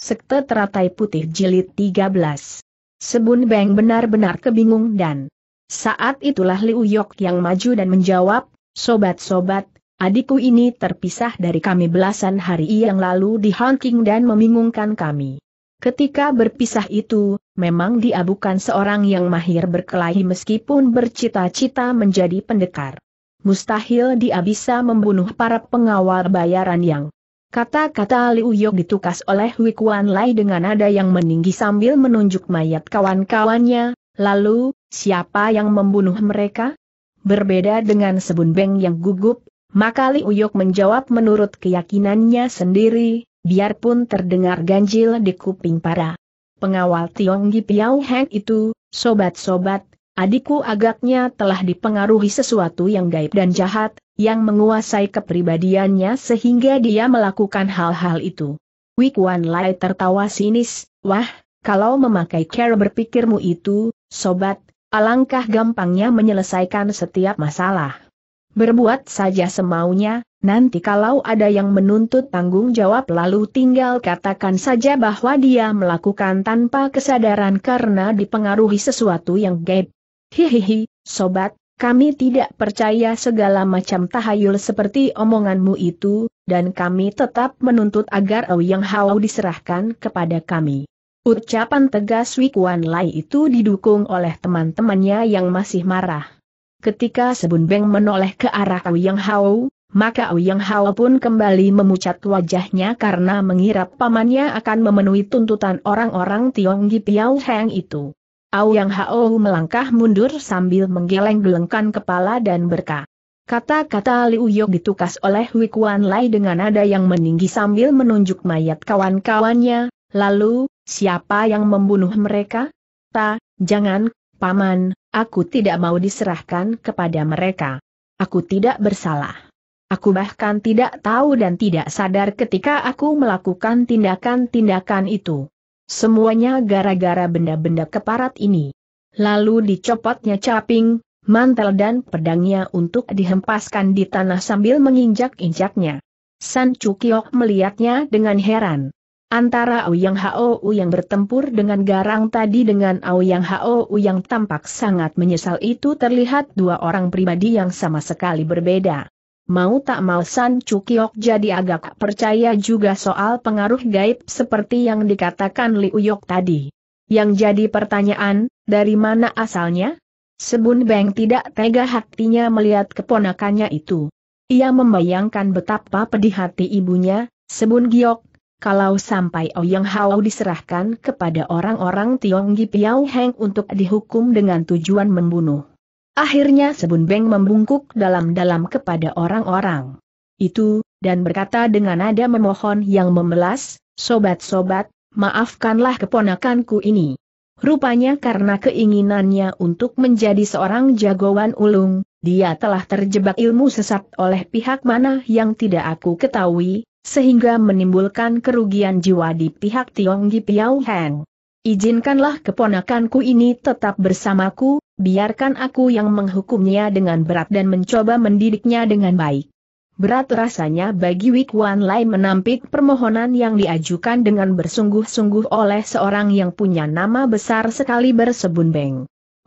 Sekte Teratai Putih Jilid 13. Sebun Beng benar-benar kebingung dan saat itulah Liu Yok yang maju dan menjawab, Sobat-sobat, adikku ini terpisah dari kami belasan hari yang lalu di Hunting dan membingungkan kami. Ketika berpisah itu, memang dia bukan seorang yang mahir berkelahi meskipun bercita-cita menjadi pendekar. Mustahil dia bisa membunuh para pengawal bayaran yang Kata-kata Liu Yok ditukas oleh Hui Kuan Lai dengan nada yang meninggi sambil menunjuk mayat kawan-kawannya, lalu, siapa yang membunuh mereka? Berbeda dengan Sebun Beng yang gugup, maka Liu Yok menjawab menurut keyakinannya sendiri, biarpun terdengar ganjil di kuping para pengawal Tiong Tionggi Piao Heng itu, sobat-sobat, adikku agaknya telah dipengaruhi sesuatu yang gaib dan jahat, yang menguasai kepribadiannya sehingga dia melakukan hal-hal itu. Wikuan Lai tertawa sinis, wah, kalau memakai cara berpikirmu itu, sobat, alangkah gampangnya menyelesaikan setiap masalah. Berbuat saja semaunya, nanti kalau ada yang menuntut tanggung jawab lalu tinggal katakan saja bahwa dia melakukan tanpa kesadaran karena dipengaruhi sesuatu yang gaib. Hihihi, sobat, kami tidak percaya segala macam tahayul seperti omonganmu itu, dan kami tetap menuntut agar Yang Hao diserahkan kepada kami. Ucapan tegas Wikuan Lai itu didukung oleh teman-temannya yang masih marah. Ketika Sebun Beng menoleh ke arah Yang Hao, maka Yang Hao pun kembali memucat wajahnya karena mengira pamannya akan memenuhi tuntutan orang-orang Tionggi Piao Heng itu. Auyang Hao melangkah mundur sambil menggeleng-gelengkan kepala dan berkah. Kata-kata Liu Yok ditukas oleh Kuan Lai dengan nada yang meninggi sambil menunjuk mayat kawan-kawannya. Lalu, siapa yang membunuh mereka? Ta, jangan, Paman, aku tidak mau diserahkan kepada mereka. Aku tidak bersalah. Aku bahkan tidak tahu dan tidak sadar ketika aku melakukan tindakan-tindakan itu. Semuanya gara-gara benda-benda keparat ini. Lalu dicopotnya caping, mantel dan pedangnya untuk dihempaskan di tanah sambil menginjak-injaknya. San Chukyok melihatnya dengan heran. Antara Aoyang Hou yang bertempur dengan garang tadi dengan Aoyang Hou yang tampak sangat menyesal itu terlihat dua orang pribadi yang sama sekali berbeda mau tak mau San Cukiok jadi agak percaya juga soal pengaruh gaib seperti yang dikatakan Li Uyok tadi. Yang jadi pertanyaan, dari mana asalnya? Sebun Beng tidak tega hatinya melihat keponakannya itu. Ia membayangkan betapa pedih hati ibunya, Sebun Giok, kalau sampai Ouyang oh Hao diserahkan kepada orang-orang Tionggi Piao Heng untuk dihukum dengan tujuan membunuh. Akhirnya Sebun Beng membungkuk dalam-dalam kepada orang-orang. Itu, dan berkata dengan nada memohon yang memelas, Sobat-sobat, maafkanlah keponakanku ini. Rupanya karena keinginannya untuk menjadi seorang jagoan ulung, dia telah terjebak ilmu sesat oleh pihak mana yang tidak aku ketahui, sehingga menimbulkan kerugian jiwa di pihak Tionggi Piao Heng. Izinkanlah keponakanku ini tetap bersamaku, biarkan aku yang menghukumnya dengan berat dan mencoba mendidiknya dengan baik. Berat rasanya bagi Wik Wan Lai menampik permohonan yang diajukan dengan bersungguh-sungguh oleh seorang yang punya nama besar sekali bersebun Beng.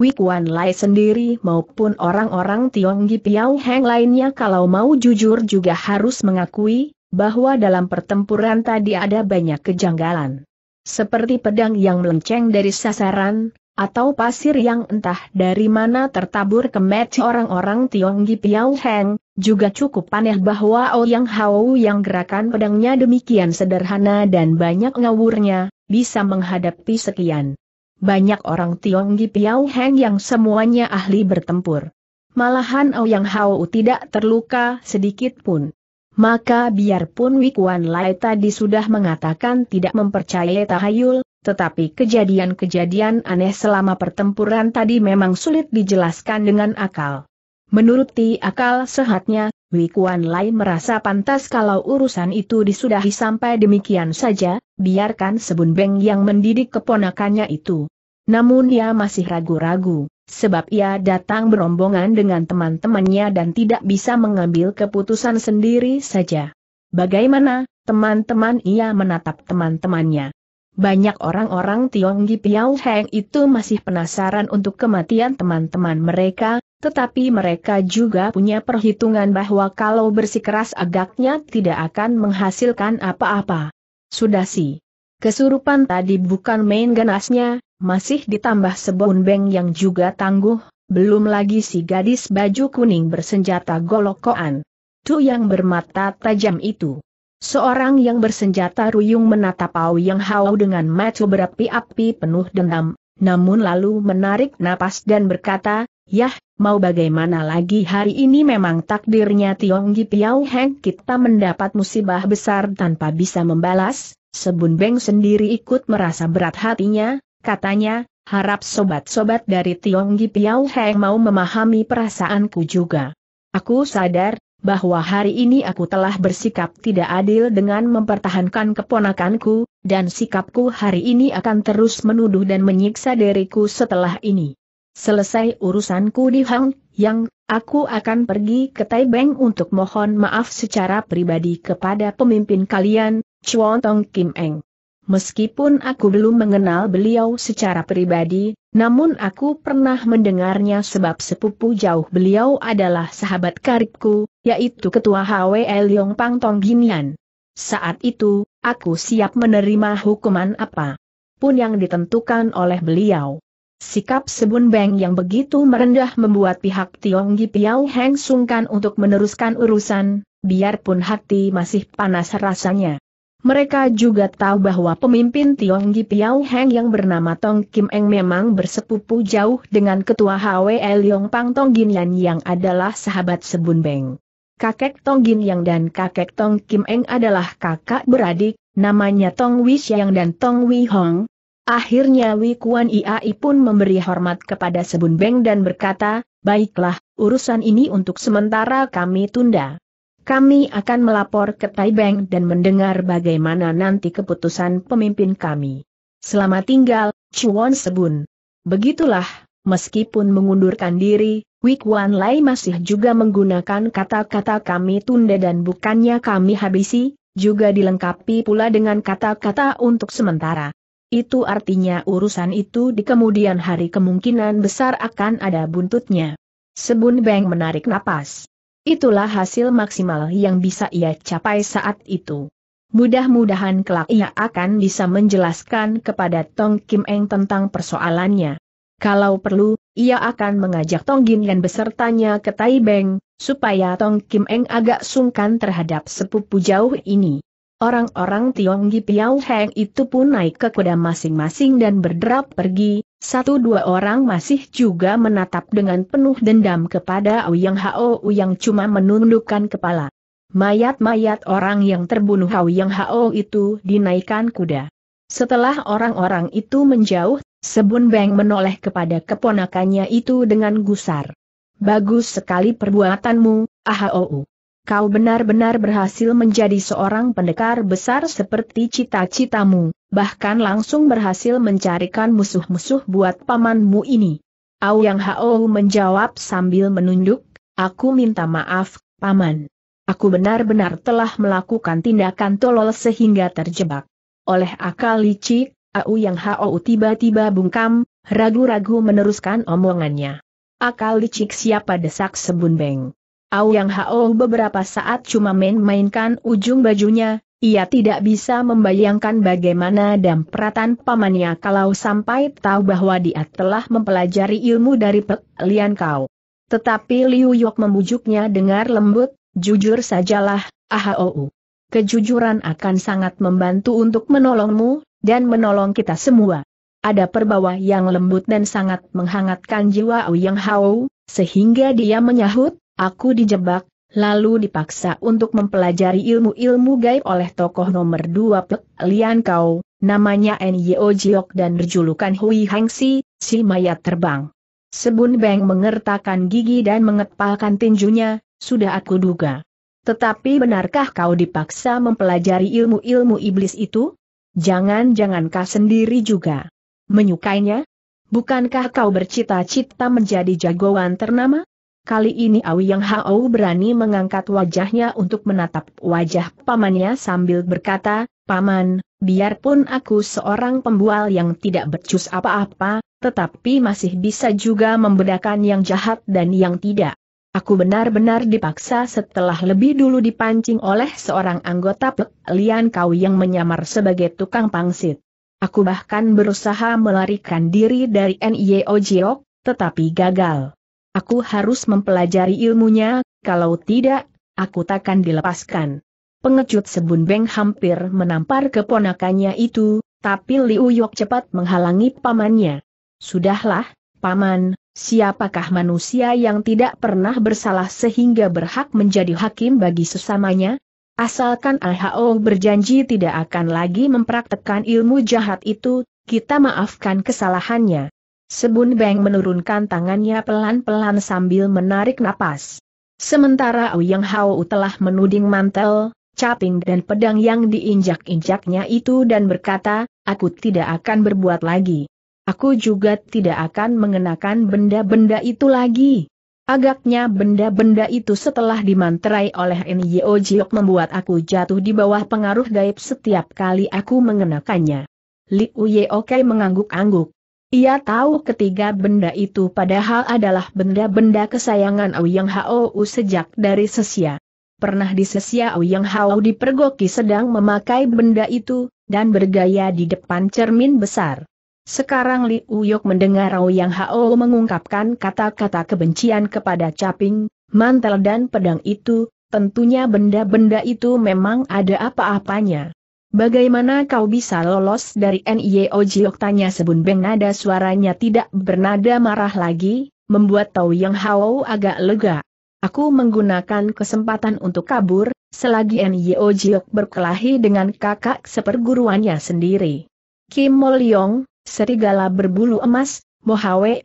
Wik Wan Lai sendiri maupun orang-orang Tionggi Piao Heng lainnya kalau mau jujur juga harus mengakui, bahwa dalam pertempuran tadi ada banyak kejanggalan. Seperti pedang yang melenceng dari sasaran, atau pasir yang entah dari mana tertabur ke match orang-orang Tionggi Piao Heng, juga cukup aneh bahwa Yang Hao yang gerakan pedangnya demikian sederhana dan banyak ngawurnya, bisa menghadapi sekian. Banyak orang Tionggi Piao Heng yang semuanya ahli bertempur. Malahan Yang Hao tidak terluka sedikit pun. Maka biarpun Wikuan Lai tadi sudah mengatakan tidak mempercayai tahayul, tetapi kejadian-kejadian aneh selama pertempuran tadi memang sulit dijelaskan dengan akal. Menuruti akal sehatnya, Wikuan Lai merasa pantas kalau urusan itu disudahi sampai demikian saja, biarkan Sebun Beng yang mendidik keponakannya itu. Namun ia masih ragu-ragu, sebab ia datang berombongan dengan teman-temannya dan tidak bisa mengambil keputusan sendiri saja. Bagaimana, teman-teman ia menatap teman-temannya banyak orang-orang Tionggi Piao Heng itu masih penasaran untuk kematian teman-teman mereka, tetapi mereka juga punya perhitungan bahwa kalau bersikeras agaknya tidak akan menghasilkan apa-apa. Sudah sih. Kesurupan tadi bukan main ganasnya, masih ditambah sebon beng yang juga tangguh, belum lagi si gadis baju kuning bersenjata golokoan. Tu yang bermata tajam itu. Seorang yang bersenjata ruyung menatap Au Yang Hao dengan mata berapi-api penuh dendam, namun lalu menarik napas dan berkata, Yah, mau bagaimana lagi hari ini memang takdirnya Tionggi Piao Heng kita mendapat musibah besar tanpa bisa membalas, Sebun Beng sendiri ikut merasa berat hatinya, katanya, harap sobat-sobat dari Tionggi Piao Heng mau memahami perasaanku juga. Aku sadar, bahwa hari ini aku telah bersikap tidak adil dengan mempertahankan keponakanku, dan sikapku hari ini akan terus menuduh dan menyiksa diriku setelah ini. Selesai urusanku di Hang Yang, aku akan pergi ke Taibeng untuk mohon maaf secara pribadi kepada pemimpin kalian, Chuan Tong Kim Eng. Meskipun aku belum mengenal beliau secara pribadi, namun aku pernah mendengarnya sebab sepupu jauh beliau adalah sahabat karibku, yaitu Ketua HWL Yong Pang Tong Ginian. Saat itu, aku siap menerima hukuman apa pun yang ditentukan oleh beliau. Sikap Sebun Beng yang begitu merendah membuat pihak Tionggi Piao Heng sungkan untuk meneruskan urusan, biarpun hati masih panas rasanya. Mereka juga tahu bahwa pemimpin Tionggi Piao Heng yang bernama Tong Kim Eng memang bersepupu jauh dengan ketua HWE Yong Pang Tong Gin Yan yang adalah sahabat Sebun Beng. Kakek Tong Gin Yang dan kakek Tong Kim Eng adalah kakak beradik, namanya Tong Wi Xiang dan Tong Wi Hong. Akhirnya Wei Kuan Iai pun memberi hormat kepada Sebun Beng dan berkata, Baiklah, urusan ini untuk sementara kami tunda. Kami akan melapor ke Taibeng dan mendengar bagaimana nanti keputusan pemimpin kami. Selamat tinggal, Chuan Sebun. Begitulah, meskipun mengundurkan diri, Wik Lai masih juga menggunakan kata-kata kami tunda dan bukannya kami habisi, juga dilengkapi pula dengan kata-kata untuk sementara. Itu artinya urusan itu di kemudian hari kemungkinan besar akan ada buntutnya. Sebun Beng menarik napas. Itulah hasil maksimal yang bisa ia capai saat itu. Mudah-mudahan kelak ia akan bisa menjelaskan kepada Tong Kim Eng tentang persoalannya. Kalau perlu, ia akan mengajak Tong Gin Yan besertanya ke Taibeng, supaya Tong Kim Eng agak sungkan terhadap sepupu jauh ini. Orang-orang Tionggi Piao Heng itu pun naik ke kuda masing-masing dan berderap pergi, satu dua orang masih juga menatap dengan penuh dendam kepada Ouyang Hao yang cuma menundukkan kepala. Mayat-mayat orang yang terbunuh Yang Hao itu dinaikkan kuda. Setelah orang-orang itu menjauh, Sebun Beng menoleh kepada keponakannya itu dengan gusar. Bagus sekali perbuatanmu, Ahou kau benar-benar berhasil menjadi seorang pendekar besar seperti cita-citamu, bahkan langsung berhasil mencarikan musuh-musuh buat pamanmu ini. Yang Hao menjawab sambil menunduk, aku minta maaf, paman. Aku benar-benar telah melakukan tindakan tolol sehingga terjebak. Oleh akal licik, Au Yang Hao tiba-tiba bungkam, ragu-ragu meneruskan omongannya. Akal licik siapa desak sebun beng yang Hao beberapa saat cuma main-mainkan ujung bajunya, ia tidak bisa membayangkan bagaimana dampratan pamannya kalau sampai tahu bahwa dia telah mempelajari ilmu dari Pek Kau. Tetapi Liu Yok membujuknya dengar lembut, jujur sajalah, Ahou. Kejujuran akan sangat membantu untuk menolongmu, dan menolong kita semua. Ada perbawa yang lembut dan sangat menghangatkan jiwa yang Hao, sehingga dia menyahut, Aku dijebak, lalu dipaksa untuk mempelajari ilmu-ilmu gaib oleh tokoh nomor dua Pek Lian Kau, namanya Nyo Jiok dan berjulukan Hui Hengsi, si mayat terbang. Sebun Beng mengertakkan gigi dan mengepalkan tinjunya, sudah aku duga. Tetapi benarkah kau dipaksa mempelajari ilmu-ilmu iblis itu? Jangan-jangan kau sendiri juga menyukainya? Bukankah kau bercita-cita menjadi jagoan ternama? Kali ini Awi Yang Hao berani mengangkat wajahnya untuk menatap wajah pamannya sambil berkata, Paman, biarpun aku seorang pembual yang tidak becus apa-apa, tetapi masih bisa juga membedakan yang jahat dan yang tidak. Aku benar-benar dipaksa setelah lebih dulu dipancing oleh seorang anggota Pek Lian Kau yang menyamar sebagai tukang pangsit. Aku bahkan berusaha melarikan diri dari NIO Jiok, tetapi gagal. Aku harus mempelajari ilmunya, kalau tidak, aku takkan dilepaskan. Pengecut Sebun Beng hampir menampar keponakannya itu, tapi Liu Yok cepat menghalangi pamannya. Sudahlah, paman, siapakah manusia yang tidak pernah bersalah sehingga berhak menjadi hakim bagi sesamanya? Asalkan Ahao berjanji tidak akan lagi mempraktekkan ilmu jahat itu, kita maafkan kesalahannya. Sebun Beng menurunkan tangannya pelan-pelan sambil menarik napas. Sementara Uyang Hao telah menuding mantel, caping dan pedang yang diinjak-injaknya itu dan berkata, aku tidak akan berbuat lagi. Aku juga tidak akan mengenakan benda-benda itu lagi. Agaknya benda-benda itu setelah dimanterai oleh Nyo Jiok membuat aku jatuh di bawah pengaruh gaib setiap kali aku mengenakannya. Li Uye Oke mengangguk-angguk. Ia tahu ketiga benda itu padahal adalah benda-benda kesayangan Ouyang Hao sejak dari Sesia. Pernah di Sesia Ouyang Hao dipergoki sedang memakai benda itu, dan bergaya di depan cermin besar. Sekarang Li Uyok mendengar Ouyang Hao mengungkapkan kata-kata kebencian kepada Caping, mantel dan pedang itu, tentunya benda-benda itu memang ada apa-apanya. Bagaimana kau bisa lolos dari NIO oh, Jiok tanya Sebun Beng nada suaranya tidak bernada marah lagi, membuat Tau Yang Hao agak lega. Aku menggunakan kesempatan untuk kabur, selagi NIO oh, Jiok berkelahi dengan kakak seperguruannya sendiri. Kim Mol Yong, serigala berbulu emas, Mohwe.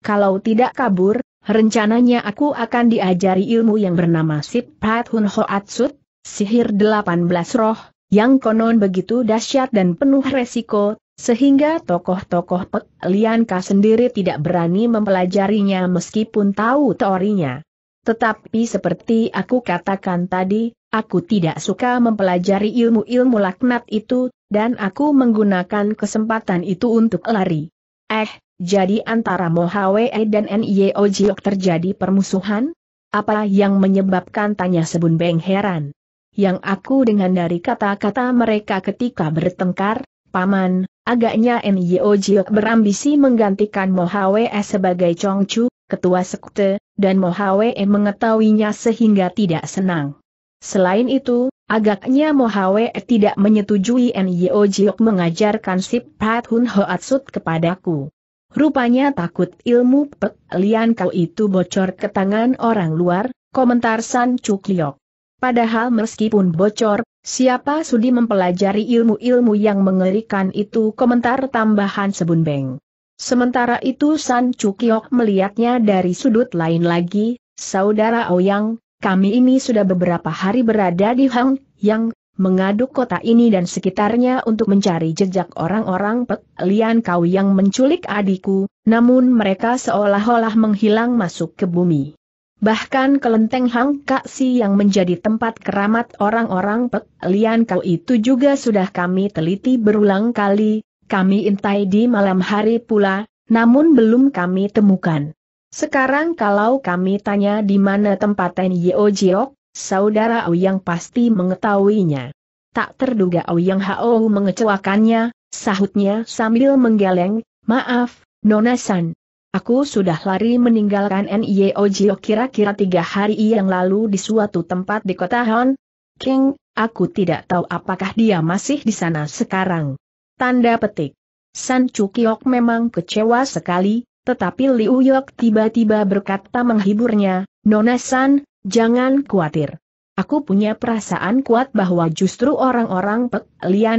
Kalau tidak kabur, rencananya aku akan diajari ilmu yang bernama Sip Pat Hun Sut, sihir 18 roh, yang konon begitu dahsyat dan penuh resiko, sehingga tokoh-tokoh Pek Lianka sendiri tidak berani mempelajarinya meskipun tahu teorinya. Tetapi seperti aku katakan tadi, aku tidak suka mempelajari ilmu-ilmu laknat itu, dan aku menggunakan kesempatan itu untuk lari. Eh, jadi antara Mohawe dan Nyeo Jiok terjadi permusuhan? Apa yang menyebabkan tanya Sebun Beng heran? yang aku dengan dari kata-kata mereka ketika bertengkar, Paman, agaknya Nyo Jio berambisi menggantikan Mohawe e sebagai Chongchu, ketua sekte, dan Mohawe e mengetahuinya sehingga tidak senang. Selain itu, agaknya Mohawe e tidak menyetujui Nyo Jio mengajarkan Sip Pat Hun Hoatsut kepadaku. Rupanya takut ilmu Pek Kau itu bocor ke tangan orang luar, komentar San Cuk Liok. Padahal meskipun bocor, siapa sudi mempelajari ilmu-ilmu yang mengerikan itu komentar tambahan Sebun Beng. Sementara itu San Cukiok melihatnya dari sudut lain lagi, Saudara Ouyang, kami ini sudah beberapa hari berada di Hang Yang, mengaduk kota ini dan sekitarnya untuk mencari jejak orang-orang Pek Lian Kau yang menculik adikku, namun mereka seolah-olah menghilang masuk ke bumi. Bahkan kelenteng Hang Kaksi yang menjadi tempat keramat orang-orang Pek Lian Kau itu juga sudah kami teliti berulang kali, kami intai di malam hari pula, namun belum kami temukan. Sekarang kalau kami tanya di mana tempat Ten Jiok, saudara Ouyang pasti mengetahuinya. Tak terduga Ouyang Hao mengecewakannya, sahutnya sambil menggeleng, maaf, Nona San, Aku sudah lari meninggalkan NIO Jio kira-kira tiga hari yang lalu di suatu tempat di kota Hon. King, aku tidak tahu apakah dia masih di sana sekarang. Tanda petik. San Chukyok memang kecewa sekali, tetapi Liu Yok tiba-tiba berkata menghiburnya, Nona San, jangan khawatir. Aku punya perasaan kuat bahwa justru orang-orang Pek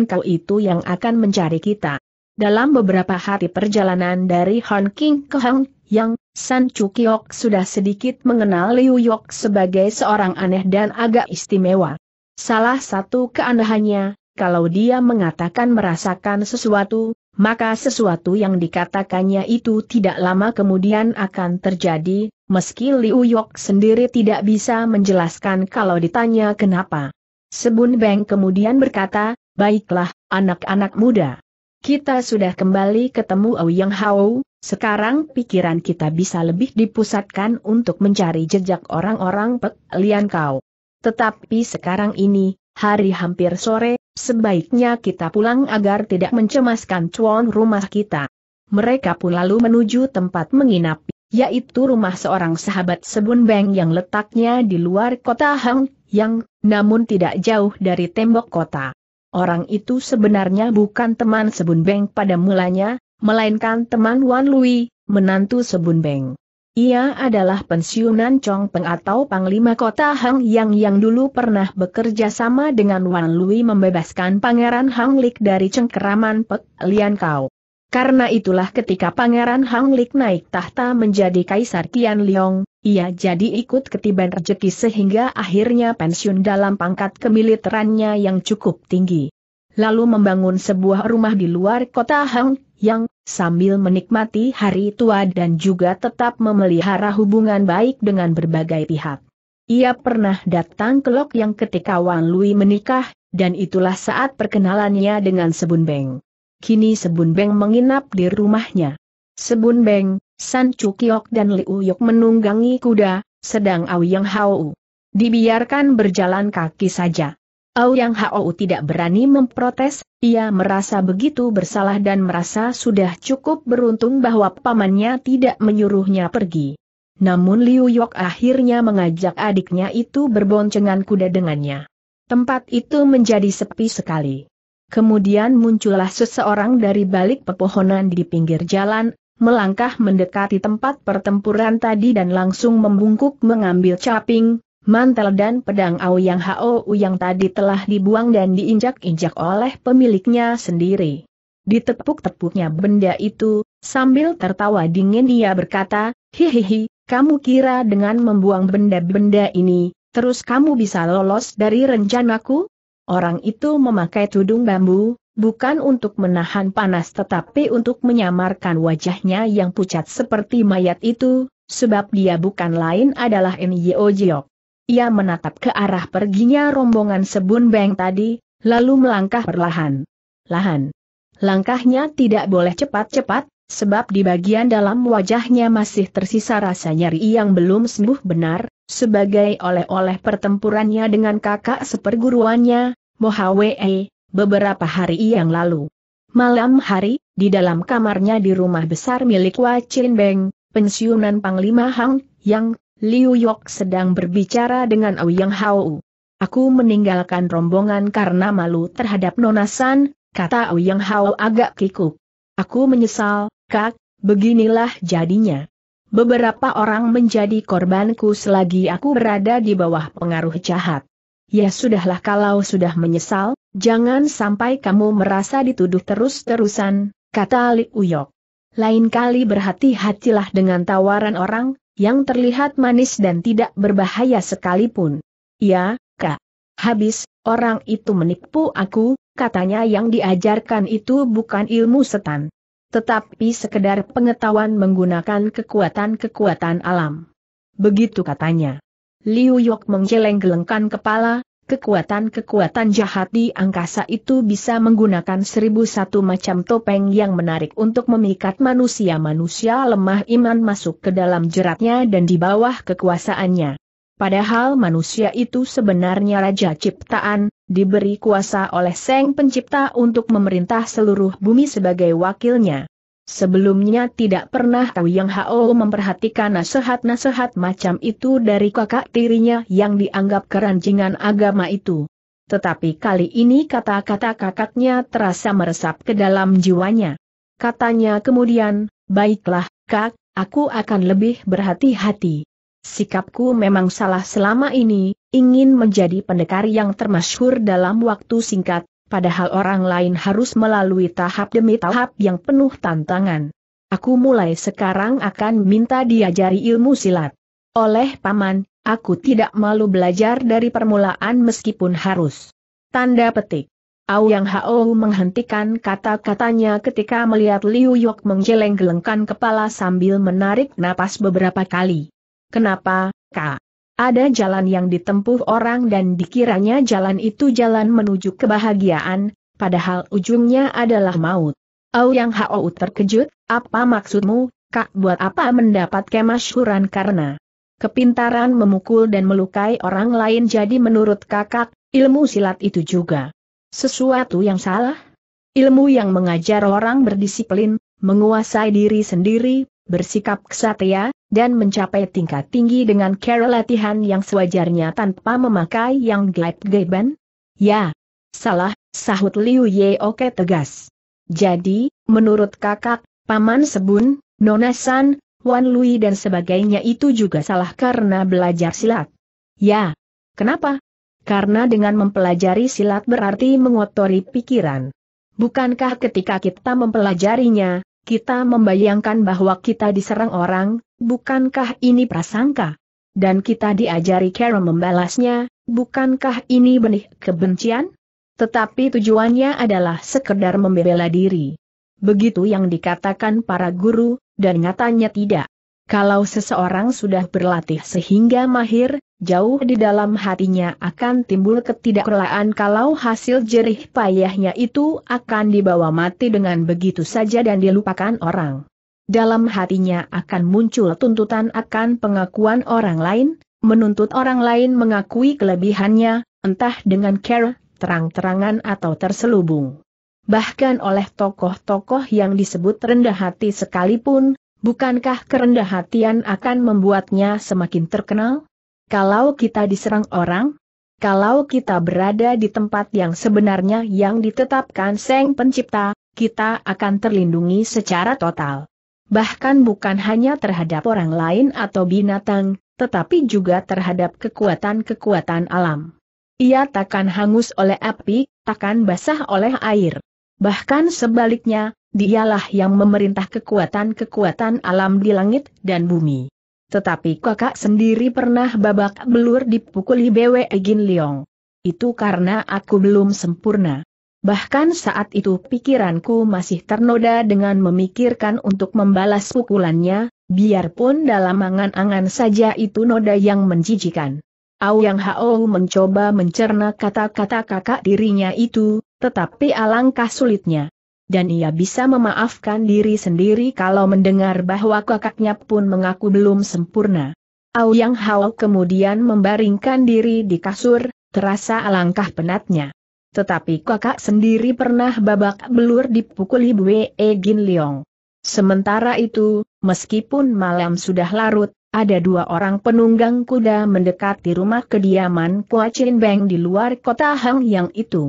kau itu yang akan mencari kita. Dalam beberapa hari perjalanan dari Hong King ke Hong Yang, San Chukiok sudah sedikit mengenal Liu Yok sebagai seorang aneh dan agak istimewa. Salah satu keanehannya, kalau dia mengatakan merasakan sesuatu, maka sesuatu yang dikatakannya itu tidak lama kemudian akan terjadi, meski Liu Yok sendiri tidak bisa menjelaskan kalau ditanya kenapa. Sebun Beng kemudian berkata, baiklah, anak-anak muda. Kita sudah kembali ketemu Ouyang Hao, sekarang pikiran kita bisa lebih dipusatkan untuk mencari jejak orang-orang Pek Lian Kau. Tetapi sekarang ini, hari hampir sore, sebaiknya kita pulang agar tidak mencemaskan cuan rumah kita. Mereka pun lalu menuju tempat menginap, yaitu rumah seorang sahabat Sebun Beng yang letaknya di luar kota Hang Yang, namun tidak jauh dari tembok kota orang itu sebenarnya bukan teman Sebun Beng pada mulanya, melainkan teman Wan Lui, menantu Sebun Beng. Ia adalah pensiunan Chong Peng atau Panglima Kota Hang Yang yang dulu pernah bekerja sama dengan Wan Lui membebaskan Pangeran Hang Lik dari cengkeraman Pek Lian Kau. Karena itulah ketika Pangeran Hang Lik naik tahta menjadi Kaisar Qian Liong, ia jadi ikut ketiban rejeki sehingga akhirnya pensiun dalam pangkat kemiliterannya yang cukup tinggi. Lalu membangun sebuah rumah di luar kota Hang yang, sambil menikmati hari tua dan juga tetap memelihara hubungan baik dengan berbagai pihak. Ia pernah datang ke Lok yang ketika Wang Lui menikah, dan itulah saat perkenalannya dengan Sebun Beng. Kini Sebun Beng menginap di rumahnya. Sebun Beng, San Cukiok dan Liu Yok menunggangi kuda, sedang Auyang Hao. Dibiarkan berjalan kaki saja. Auyang Hao tidak berani memprotes, ia merasa begitu bersalah dan merasa sudah cukup beruntung bahwa pamannya tidak menyuruhnya pergi. Namun Liu Yok akhirnya mengajak adiknya itu berboncengan kuda dengannya. Tempat itu menjadi sepi sekali. Kemudian muncullah seseorang dari balik pepohonan di pinggir jalan, melangkah mendekati tempat pertempuran tadi dan langsung membungkuk mengambil caping, mantel dan pedang au yang Hao yang tadi telah dibuang dan diinjak-injak oleh pemiliknya sendiri. Ditepuk-tepuknya benda itu, sambil tertawa dingin ia berkata, Hihihi, kamu kira dengan membuang benda-benda ini, terus kamu bisa lolos dari rencanaku? Orang itu memakai tudung bambu, bukan untuk menahan panas tetapi untuk menyamarkan wajahnya yang pucat seperti mayat itu, sebab dia bukan lain adalah Nyo Jiok. Ia menatap ke arah perginya rombongan sebun beng tadi, lalu melangkah perlahan. Lahan. Langkahnya tidak boleh cepat-cepat, sebab di bagian dalam wajahnya masih tersisa rasa nyeri yang belum sembuh benar, sebagai oleh-oleh pertempurannya dengan kakak seperguruannya, Mohawee, beberapa hari yang lalu. Malam hari, di dalam kamarnya di rumah besar milik Wachin Beng, pensiunan Panglima Hang, yang Liu Yok sedang berbicara dengan Ouyang Hao. Aku meninggalkan rombongan karena malu terhadap Nonasan, kata kata Ouyang Hao agak kikuk. Aku menyesal, Kak, beginilah jadinya. Beberapa orang menjadi korbanku selagi aku berada di bawah pengaruh jahat. Ya sudahlah kalau sudah menyesal, Jangan sampai kamu merasa dituduh terus-terusan, kata Li Uyok. Lain kali berhati-hatilah dengan tawaran orang, yang terlihat manis dan tidak berbahaya sekalipun. Ya, Kak. Habis, orang itu menipu aku, katanya yang diajarkan itu bukan ilmu setan. Tetapi sekedar pengetahuan menggunakan kekuatan-kekuatan alam. Begitu katanya. Liu Yok menggeleng-gelengkan kepala, Kekuatan-kekuatan jahat di angkasa itu bisa menggunakan seribu satu macam topeng yang menarik untuk memikat manusia-manusia lemah iman masuk ke dalam jeratnya dan di bawah kekuasaannya. Padahal manusia itu sebenarnya raja ciptaan, diberi kuasa oleh Seng Pencipta untuk memerintah seluruh bumi sebagai wakilnya. Sebelumnya tidak pernah tahu Yang Hao memperhatikan nasihat-nasihat macam itu dari kakak tirinya yang dianggap keranjingan agama itu. Tetapi kali ini kata-kata kakaknya terasa meresap ke dalam jiwanya. Katanya kemudian, baiklah, kak, aku akan lebih berhati-hati. Sikapku memang salah selama ini, ingin menjadi pendekar yang termasyhur dalam waktu singkat, padahal orang lain harus melalui tahap demi tahap yang penuh tantangan. Aku mulai sekarang akan minta diajari ilmu silat. Oleh paman, aku tidak malu belajar dari permulaan meskipun harus. Tanda petik. Au yang Hao menghentikan kata-katanya ketika melihat Liu Yok menggeleng-gelengkan kepala sambil menarik napas beberapa kali. Kenapa, Kak? Ada jalan yang ditempuh orang dan dikiranya jalan itu jalan menuju kebahagiaan, padahal ujungnya adalah maut. Au yang hau terkejut, apa maksudmu, kak buat apa mendapat kemasyuran karena kepintaran memukul dan melukai orang lain jadi menurut kakak, ilmu silat itu juga. Sesuatu yang salah? Ilmu yang mengajar orang berdisiplin, menguasai diri sendiri, bersikap kesatria, dan mencapai tingkat tinggi dengan cara latihan yang sewajarnya tanpa memakai yang gaib-gaiban? Ya. Salah, sahut Liu Ye oke tegas. Jadi, menurut kakak, Paman Sebun, Nona San, Wan Lui dan sebagainya itu juga salah karena belajar silat. Ya. Kenapa? Karena dengan mempelajari silat berarti mengotori pikiran. Bukankah ketika kita mempelajarinya, kita membayangkan bahwa kita diserang orang, bukankah ini prasangka? Dan kita diajari cara membalasnya, bukankah ini benih kebencian? Tetapi tujuannya adalah sekedar membela diri. Begitu yang dikatakan para guru, dan nyatanya tidak. Kalau seseorang sudah berlatih sehingga mahir, jauh di dalam hatinya akan timbul ketidakrelaan kalau hasil jerih payahnya itu akan dibawa mati dengan begitu saja dan dilupakan orang. Dalam hatinya akan muncul tuntutan akan pengakuan orang lain, menuntut orang lain mengakui kelebihannya, entah dengan care, terang-terangan atau terselubung. Bahkan oleh tokoh-tokoh yang disebut rendah hati sekalipun, bukankah kerendah hatian akan membuatnya semakin terkenal? Kalau kita diserang orang, kalau kita berada di tempat yang sebenarnya yang ditetapkan Sang Pencipta, kita akan terlindungi secara total. Bahkan bukan hanya terhadap orang lain atau binatang, tetapi juga terhadap kekuatan-kekuatan alam. Ia takkan hangus oleh api, takkan basah oleh air. Bahkan sebaliknya, dialah yang memerintah kekuatan-kekuatan alam di langit dan bumi. Tetapi kakak sendiri pernah babak belur dipukuli Bwe Egin Leong. Itu karena aku belum sempurna. Bahkan saat itu pikiranku masih ternoda dengan memikirkan untuk membalas pukulannya, biarpun dalam angan-angan saja itu noda yang menjijikan. Yang Hao mencoba mencerna kata-kata kakak dirinya itu, tetapi alangkah sulitnya dan ia bisa memaafkan diri sendiri kalau mendengar bahwa kakaknya pun mengaku belum sempurna. Au Yang Hao kemudian membaringkan diri di kasur, terasa alangkah penatnya. Tetapi kakak sendiri pernah babak belur dipukuli Bwe e Gin Leong. Sementara itu, meskipun malam sudah larut, ada dua orang penunggang kuda mendekati rumah kediaman Kua Chin Beng di luar kota Hang Yang itu.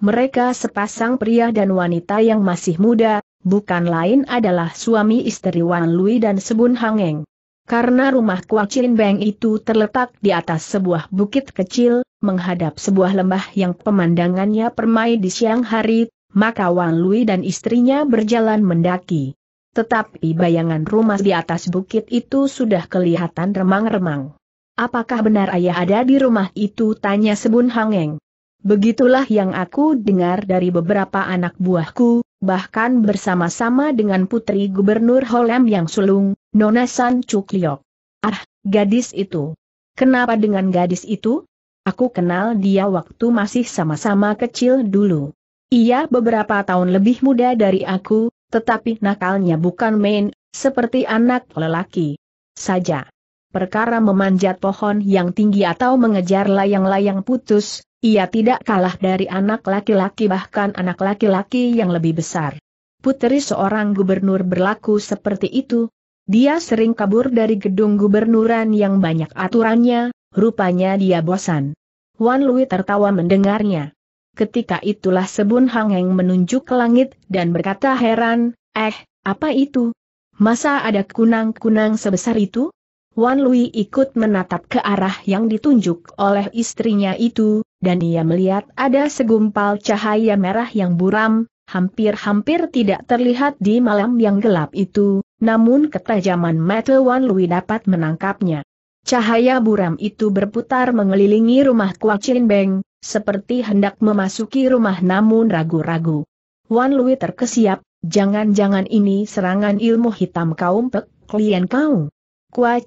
Mereka sepasang pria dan wanita yang masih muda, bukan lain adalah suami istri Wan Lui dan Sebun Hangeng. Karena rumah Chin Beng itu terletak di atas sebuah bukit kecil, menghadap sebuah lembah yang pemandangannya permai di siang hari, maka Wan Lui dan istrinya berjalan mendaki. Tetapi bayangan rumah di atas bukit itu sudah kelihatan remang-remang. Apakah benar ayah ada di rumah itu? Tanya Sebun Hangeng. Begitulah yang aku dengar dari beberapa anak buahku, bahkan bersama-sama dengan putri gubernur Holem yang sulung, Nona San Cukliok. Ah, gadis itu. Kenapa dengan gadis itu? Aku kenal dia waktu masih sama-sama kecil dulu. Ia beberapa tahun lebih muda dari aku, tetapi nakalnya bukan main, seperti anak lelaki. Saja. Perkara memanjat pohon yang tinggi atau mengejar layang-layang putus, ia tidak kalah dari anak laki-laki bahkan anak laki-laki yang lebih besar. Putri seorang gubernur berlaku seperti itu. Dia sering kabur dari gedung gubernuran yang banyak aturannya, rupanya dia bosan. Wan Lui tertawa mendengarnya. Ketika itulah Sebun Hangeng menunjuk ke langit dan berkata heran, eh, apa itu? Masa ada kunang-kunang sebesar itu? Wan Lui ikut menatap ke arah yang ditunjuk oleh istrinya itu, dan ia melihat ada segumpal cahaya merah yang buram, hampir-hampir tidak terlihat di malam yang gelap itu, namun ketajaman mata Wan Lui dapat menangkapnya. Cahaya buram itu berputar mengelilingi rumah Chin Beng, seperti hendak memasuki rumah namun ragu-ragu. Wan Lui terkesiap, jangan-jangan ini serangan ilmu hitam kaum pek, klien kau.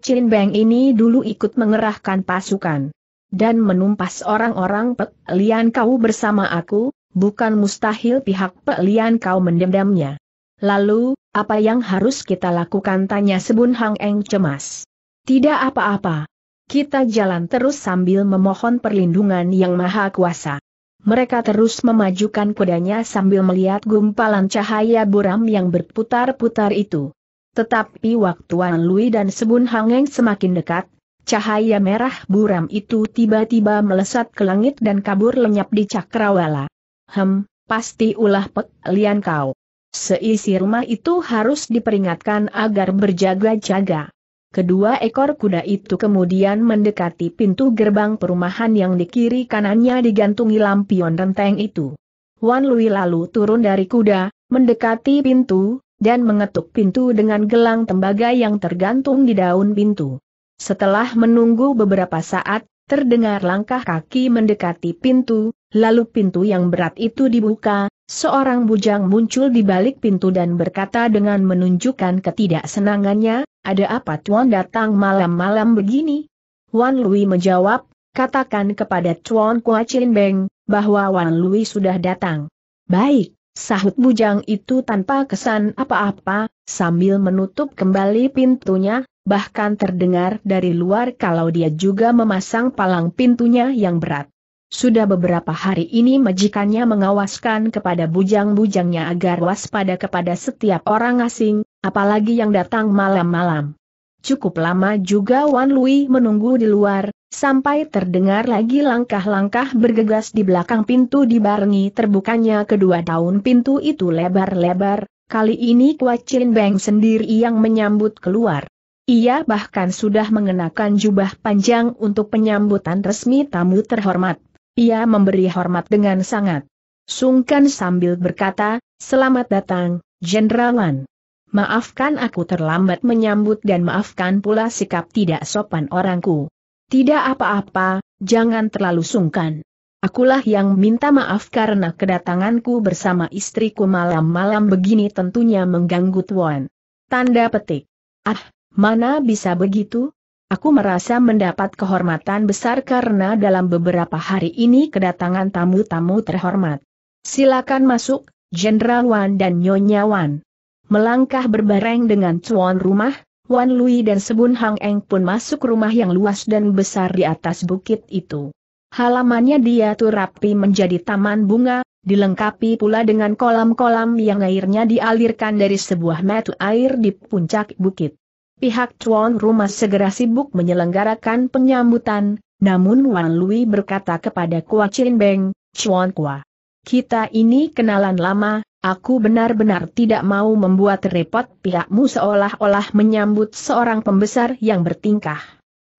Chin Beng ini dulu ikut mengerahkan pasukan dan menumpas orang-orang pelian kau bersama aku, bukan mustahil pihak pelian kau mendendamnya. Lalu, apa yang harus kita lakukan tanya Sebun Hang Eng cemas. Tidak apa-apa. Kita jalan terus sambil memohon perlindungan yang maha kuasa. Mereka terus memajukan kudanya sambil melihat gumpalan cahaya buram yang berputar-putar itu. Tetapi waktu Lui dan Sebun Hangeng semakin dekat, Cahaya merah buram itu tiba-tiba melesat ke langit dan kabur lenyap di cakrawala. Hem, pasti ulah pek lian kau. Seisi rumah itu harus diperingatkan agar berjaga-jaga. Kedua ekor kuda itu kemudian mendekati pintu gerbang perumahan yang di kiri kanannya digantungi lampion renteng itu. Wan Lui lalu turun dari kuda, mendekati pintu, dan mengetuk pintu dengan gelang tembaga yang tergantung di daun pintu. Setelah menunggu beberapa saat, terdengar langkah kaki mendekati pintu, lalu pintu yang berat itu dibuka, seorang bujang muncul di balik pintu dan berkata dengan menunjukkan ketidaksenangannya, ada apa Tuan datang malam-malam begini? Wan Lui menjawab, katakan kepada Tuan Kua Chin Beng, bahwa Wan Lui sudah datang. Baik, sahut bujang itu tanpa kesan apa-apa, sambil menutup kembali pintunya, bahkan terdengar dari luar kalau dia juga memasang palang pintunya yang berat. Sudah beberapa hari ini majikannya mengawaskan kepada bujang-bujangnya agar waspada kepada setiap orang asing, apalagi yang datang malam-malam. Cukup lama juga Wan Lui menunggu di luar, sampai terdengar lagi langkah-langkah bergegas di belakang pintu dibarengi terbukanya kedua daun pintu itu lebar-lebar, kali ini Kua Chin Beng sendiri yang menyambut keluar. Ia bahkan sudah mengenakan jubah panjang untuk penyambutan resmi tamu terhormat. Ia memberi hormat dengan sangat sungkan sambil berkata, Selamat datang, Jenderal Wan. Maafkan aku terlambat menyambut dan maafkan pula sikap tidak sopan orangku. Tidak apa-apa, jangan terlalu sungkan. Akulah yang minta maaf karena kedatanganku bersama istriku malam-malam begini tentunya mengganggu tuan. Tanda petik. Ah, Mana bisa begitu? Aku merasa mendapat kehormatan besar karena dalam beberapa hari ini kedatangan tamu-tamu terhormat. Silakan masuk, Jenderal Wan dan Nyonya Wan. Melangkah berbareng dengan tuan rumah, Wan Lui dan Sebun Hang Eng pun masuk rumah yang luas dan besar di atas bukit itu. Halamannya diatur rapi menjadi taman bunga, dilengkapi pula dengan kolam-kolam yang airnya dialirkan dari sebuah mata air di puncak bukit. Pihak tuan rumah segera sibuk menyelenggarakan penyambutan, namun Wan Lui berkata kepada Kua Chin Beng, Chuan Kua. Kita ini kenalan lama, aku benar-benar tidak mau membuat repot pihakmu seolah-olah menyambut seorang pembesar yang bertingkah.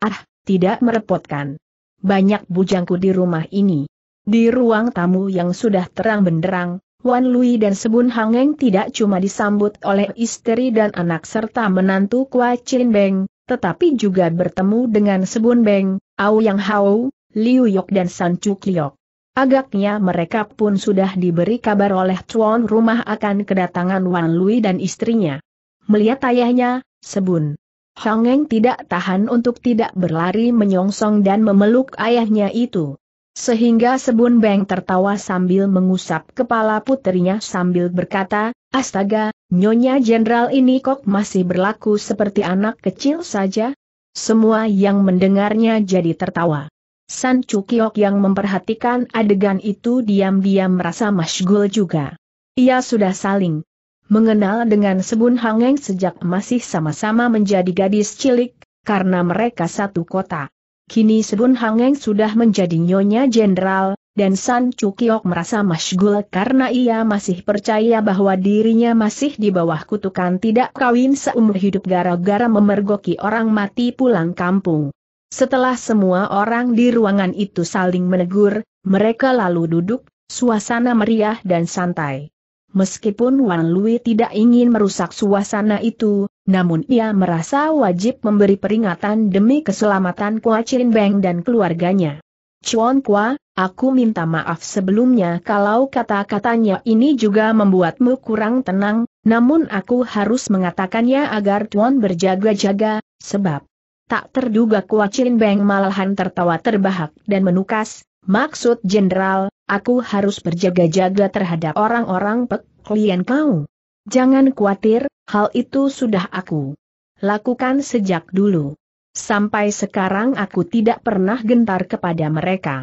Ah, tidak merepotkan. Banyak bujangku di rumah ini. Di ruang tamu yang sudah terang benderang, Wan Lui dan Sebun Hangeng tidak cuma disambut oleh istri dan anak serta menantu Kwa Chin Beng, tetapi juga bertemu dengan Sebun Beng, Au Yang Hao, Liu Yok dan San Chuk Liok. Agaknya mereka pun sudah diberi kabar oleh tuan rumah akan kedatangan Wan Lui dan istrinya. Melihat ayahnya, Sebun. Hangeng tidak tahan untuk tidak berlari menyongsong dan memeluk ayahnya itu. Sehingga Sebun Beng tertawa sambil mengusap kepala putrinya sambil berkata, Astaga, Nyonya Jenderal ini kok masih berlaku seperti anak kecil saja? Semua yang mendengarnya jadi tertawa. San Cukiok yang memperhatikan adegan itu diam-diam merasa masgul juga. Ia sudah saling mengenal dengan Sebun Hangeng sejak masih sama-sama menjadi gadis cilik, karena mereka satu kota. Kini Sebun Hangeng sudah menjadi nyonya jenderal, dan San Cukiok merasa masgul karena ia masih percaya bahwa dirinya masih di bawah kutukan tidak kawin seumur hidup gara-gara memergoki orang mati pulang kampung. Setelah semua orang di ruangan itu saling menegur, mereka lalu duduk, suasana meriah dan santai. Meskipun Wan Lui tidak ingin merusak suasana itu, namun ia merasa wajib memberi peringatan demi keselamatan Kua Chin Beng dan keluarganya. Chuan Kua, aku minta maaf sebelumnya kalau kata-katanya ini juga membuatmu kurang tenang, namun aku harus mengatakannya agar Chuan berjaga-jaga, sebab tak terduga Kua Chin Beng malahan tertawa terbahak dan menukas, maksud jenderal, aku harus berjaga-jaga terhadap orang-orang pek klien kau. Jangan khawatir, Hal itu sudah aku lakukan sejak dulu. Sampai sekarang aku tidak pernah gentar kepada mereka.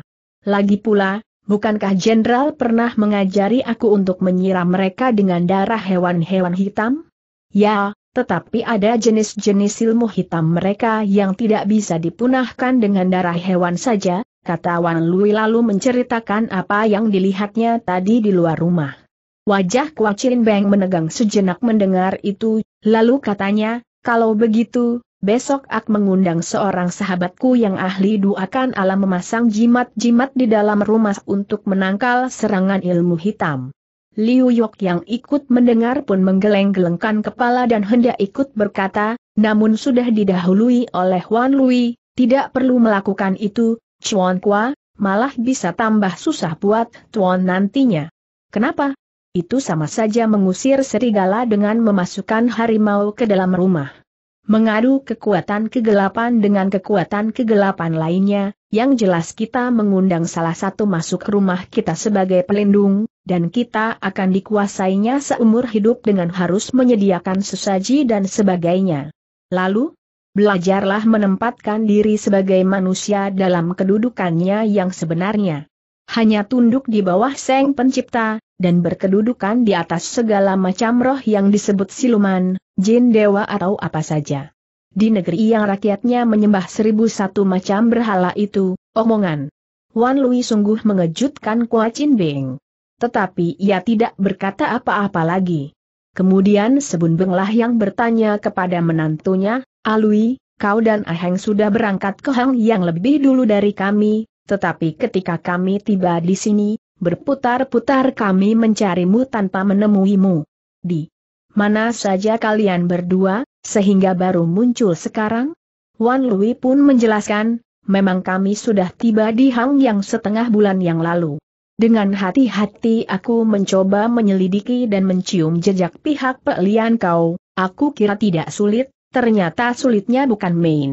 Lagi pula, bukankah jenderal pernah mengajari aku untuk menyiram mereka dengan darah hewan-hewan hitam? Ya, tetapi ada jenis-jenis ilmu hitam mereka yang tidak bisa dipunahkan dengan darah hewan saja, kata Wan Lui lalu menceritakan apa yang dilihatnya tadi di luar rumah. Wajah Kua Beng menegang sejenak mendengar itu, lalu katanya, kalau begitu, besok aku mengundang seorang sahabatku yang ahli duakan alam memasang jimat-jimat di dalam rumah untuk menangkal serangan ilmu hitam. Liu Yok yang ikut mendengar pun menggeleng-gelengkan kepala dan hendak ikut berkata, namun sudah didahului oleh Wan Lui, tidak perlu melakukan itu, Chuan Kua, malah bisa tambah susah buat Tuan nantinya. Kenapa? itu sama saja mengusir serigala dengan memasukkan harimau ke dalam rumah. Mengadu kekuatan kegelapan dengan kekuatan kegelapan lainnya, yang jelas kita mengundang salah satu masuk rumah kita sebagai pelindung, dan kita akan dikuasainya seumur hidup dengan harus menyediakan sesaji dan sebagainya. Lalu, belajarlah menempatkan diri sebagai manusia dalam kedudukannya yang sebenarnya hanya tunduk di bawah seng Pencipta, dan berkedudukan di atas segala macam roh yang disebut siluman, jin dewa atau apa saja. Di negeri yang rakyatnya menyembah seribu satu macam berhala itu, omongan Wan Lui sungguh mengejutkan Kua Chin Beng. Tetapi ia tidak berkata apa-apa lagi. Kemudian Sebun Benglah yang bertanya kepada menantunya, Alui, kau dan Aheng sudah berangkat ke Hang yang lebih dulu dari kami, tetapi ketika kami tiba di sini, Berputar-putar kami mencarimu tanpa menemuimu. Di mana saja kalian berdua, sehingga baru muncul sekarang? Wan Lui pun menjelaskan, memang kami sudah tiba di Hang Yang setengah bulan yang lalu. Dengan hati-hati aku mencoba menyelidiki dan mencium jejak pihak pelian kau, aku kira tidak sulit, ternyata sulitnya bukan main.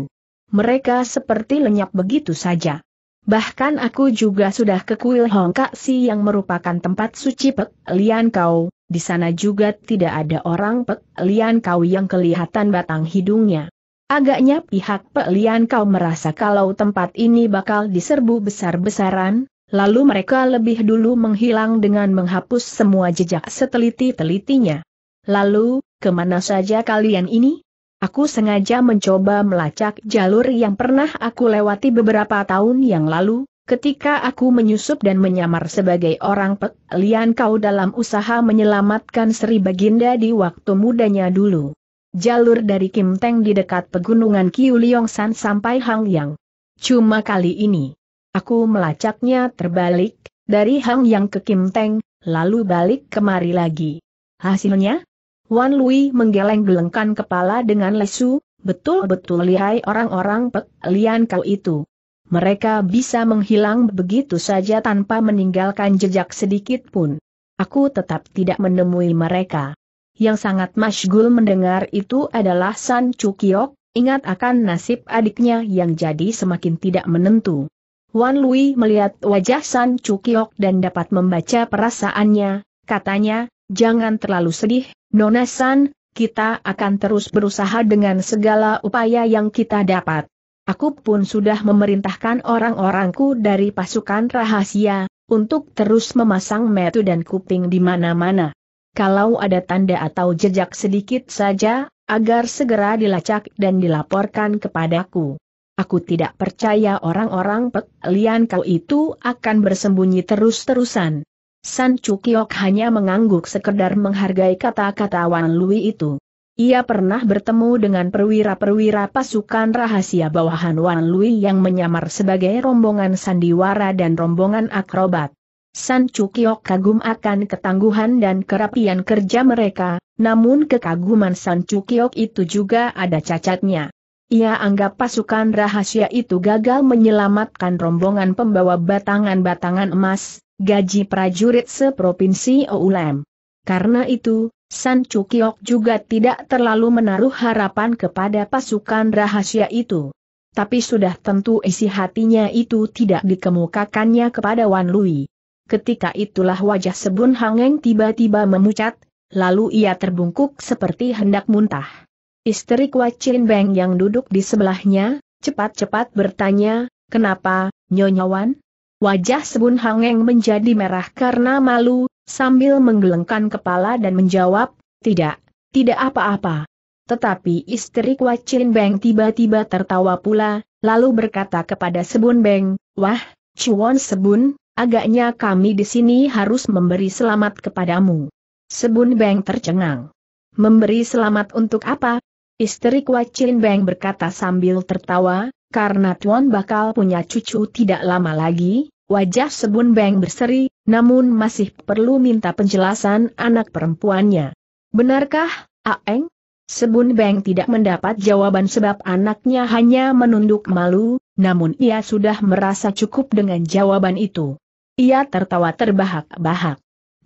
Mereka seperti lenyap begitu saja. Bahkan aku juga sudah ke kuil Hongkaksi yang merupakan tempat suci Pek Lian Kau, di sana juga tidak ada orang Pek Lian Kau yang kelihatan batang hidungnya. Agaknya pihak Pek Lian Kau merasa kalau tempat ini bakal diserbu besar-besaran, lalu mereka lebih dulu menghilang dengan menghapus semua jejak seteliti-telitinya. Lalu, kemana saja kalian ini? Aku sengaja mencoba melacak jalur yang pernah aku lewati beberapa tahun yang lalu, ketika aku menyusup dan menyamar sebagai orang pelian kau dalam usaha menyelamatkan Sri Baginda di waktu mudanya dulu. Jalur dari Kim Teng di dekat pegunungan Kiu San sampai Hang Yang. Cuma kali ini, aku melacaknya terbalik, dari Hang Yang ke Kim Teng, lalu balik kemari lagi. Hasilnya, Wan Lui menggeleng-gelengkan kepala dengan lesu, betul-betul lihai orang-orang Pek Lian Kau itu. Mereka bisa menghilang begitu saja tanpa meninggalkan jejak sedikit pun. Aku tetap tidak menemui mereka. Yang sangat masygul mendengar itu adalah San Cukiok, ingat akan nasib adiknya yang jadi semakin tidak menentu. Wan Lui melihat wajah San Cukiok dan dapat membaca perasaannya, katanya, Jangan terlalu sedih, Nona kita akan terus berusaha dengan segala upaya yang kita dapat. Aku pun sudah memerintahkan orang-orangku dari pasukan rahasia, untuk terus memasang metu dan kuping di mana-mana. Kalau ada tanda atau jejak sedikit saja, agar segera dilacak dan dilaporkan kepadaku. Aku tidak percaya orang-orang pelian kau itu akan bersembunyi terus-terusan. San Cukiok hanya mengangguk sekedar menghargai kata-kata Wan Lui itu. Ia pernah bertemu dengan perwira-perwira pasukan rahasia bawahan Wan Lui yang menyamar sebagai rombongan sandiwara dan rombongan akrobat. San Cukiok kagum akan ketangguhan dan kerapian kerja mereka, namun kekaguman San Cukiok itu juga ada cacatnya. Ia anggap pasukan rahasia itu gagal menyelamatkan rombongan pembawa batangan-batangan emas, gaji prajurit seprovinsi Oulem. Karena itu, San Chukyok juga tidak terlalu menaruh harapan kepada pasukan rahasia itu. Tapi sudah tentu isi hatinya itu tidak dikemukakannya kepada Wan Lui. Ketika itulah wajah Sebun Hangeng tiba-tiba memucat, lalu ia terbungkuk seperti hendak muntah. Istri Kwa Chin Beng yang duduk di sebelahnya, cepat-cepat bertanya, kenapa, Nyonya Wan? Wajah Sebun Hangeng menjadi merah karena malu, sambil menggelengkan kepala dan menjawab, tidak, tidak apa-apa. Tetapi istri Kwacin Beng tiba-tiba tertawa pula, lalu berkata kepada Sebun Beng, wah, Chuan Sebun, agaknya kami di sini harus memberi selamat kepadamu. Sebun Beng tercengang. Memberi selamat untuk apa? Istri Kwacin Beng berkata sambil tertawa, karena Tuan bakal punya cucu tidak lama lagi, wajah Sebun Beng berseri, namun masih perlu minta penjelasan anak perempuannya. Benarkah, Aeng? Sebun Beng tidak mendapat jawaban sebab anaknya hanya menunduk malu, namun ia sudah merasa cukup dengan jawaban itu. Ia tertawa terbahak-bahak.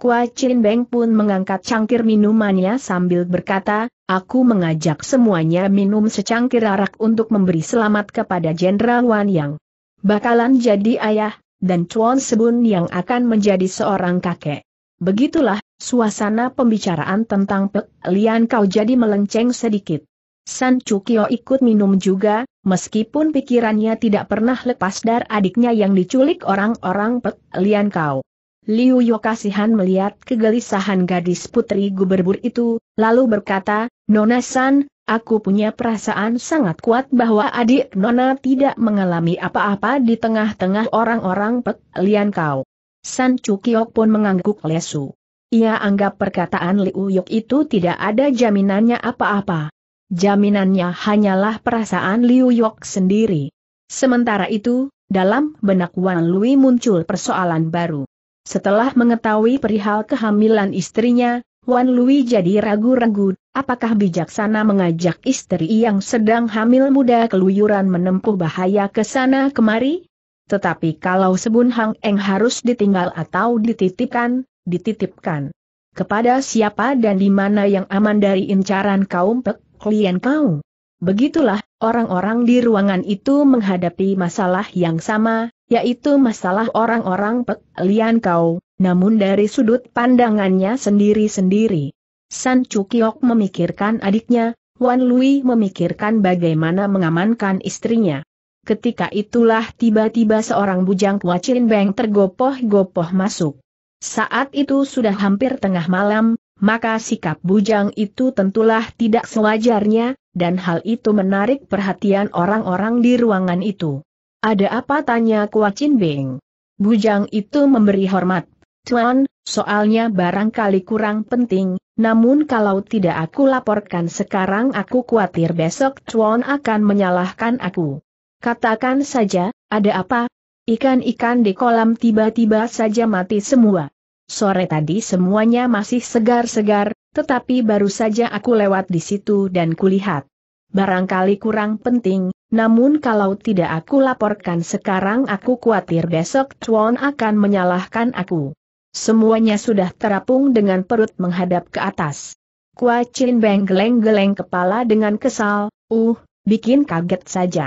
Kua Chin Beng pun mengangkat cangkir minumannya sambil berkata, aku mengajak semuanya minum secangkir arak untuk memberi selamat kepada Jenderal Wan Yang. Bakalan jadi ayah, dan Chuan Sebun yang akan menjadi seorang kakek. Begitulah, suasana pembicaraan tentang Pek Lian kau jadi melenceng sedikit. San Chukio ikut minum juga, meskipun pikirannya tidak pernah lepas dari adiknya yang diculik orang-orang Pek Lian kau. Liu Yo kasihan melihat kegelisahan gadis putri gubernur itu, lalu berkata, Nona San, aku punya perasaan sangat kuat bahwa adik Nona tidak mengalami apa-apa di tengah-tengah orang-orang Pek Lian Kau. San Cukiok pun mengangguk lesu. Ia anggap perkataan Liu Yok itu tidak ada jaminannya apa-apa. Jaminannya hanyalah perasaan Liu Yok sendiri. Sementara itu, dalam benak Wan Lui muncul persoalan baru. Setelah mengetahui perihal kehamilan istrinya, Wan Lui jadi ragu-ragu, apakah bijaksana mengajak istri yang sedang hamil muda keluyuran menempuh bahaya ke sana kemari? Tetapi kalau Sebun Hang Eng harus ditinggal atau dititipkan, dititipkan. Kepada siapa dan di mana yang aman dari incaran kaum pek, klien kau? Begitulah, orang-orang di ruangan itu menghadapi masalah yang sama, yaitu masalah orang-orang pelian kau, namun dari sudut pandangannya sendiri-sendiri. San Chukiok memikirkan adiknya, Wan Lui memikirkan bagaimana mengamankan istrinya. Ketika itulah tiba-tiba seorang bujang Wacin Beng tergopoh-gopoh masuk. Saat itu sudah hampir tengah malam, maka sikap bujang itu tentulah tidak sewajarnya, dan hal itu menarik perhatian orang-orang di ruangan itu. Ada apa tanya Kuacin Beng? Bujang itu memberi hormat. Tuan, soalnya barangkali kurang penting, namun kalau tidak aku laporkan sekarang aku khawatir besok Tuan akan menyalahkan aku. Katakan saja, ada apa? Ikan-ikan di kolam tiba-tiba saja mati semua. Sore tadi semuanya masih segar-segar, tetapi baru saja aku lewat di situ dan kulihat. Barangkali kurang penting, namun kalau tidak aku laporkan sekarang aku khawatir besok Chuan akan menyalahkan aku. Semuanya sudah terapung dengan perut menghadap ke atas. Kua Chin Beng geleng-geleng kepala dengan kesal, uh, bikin kaget saja.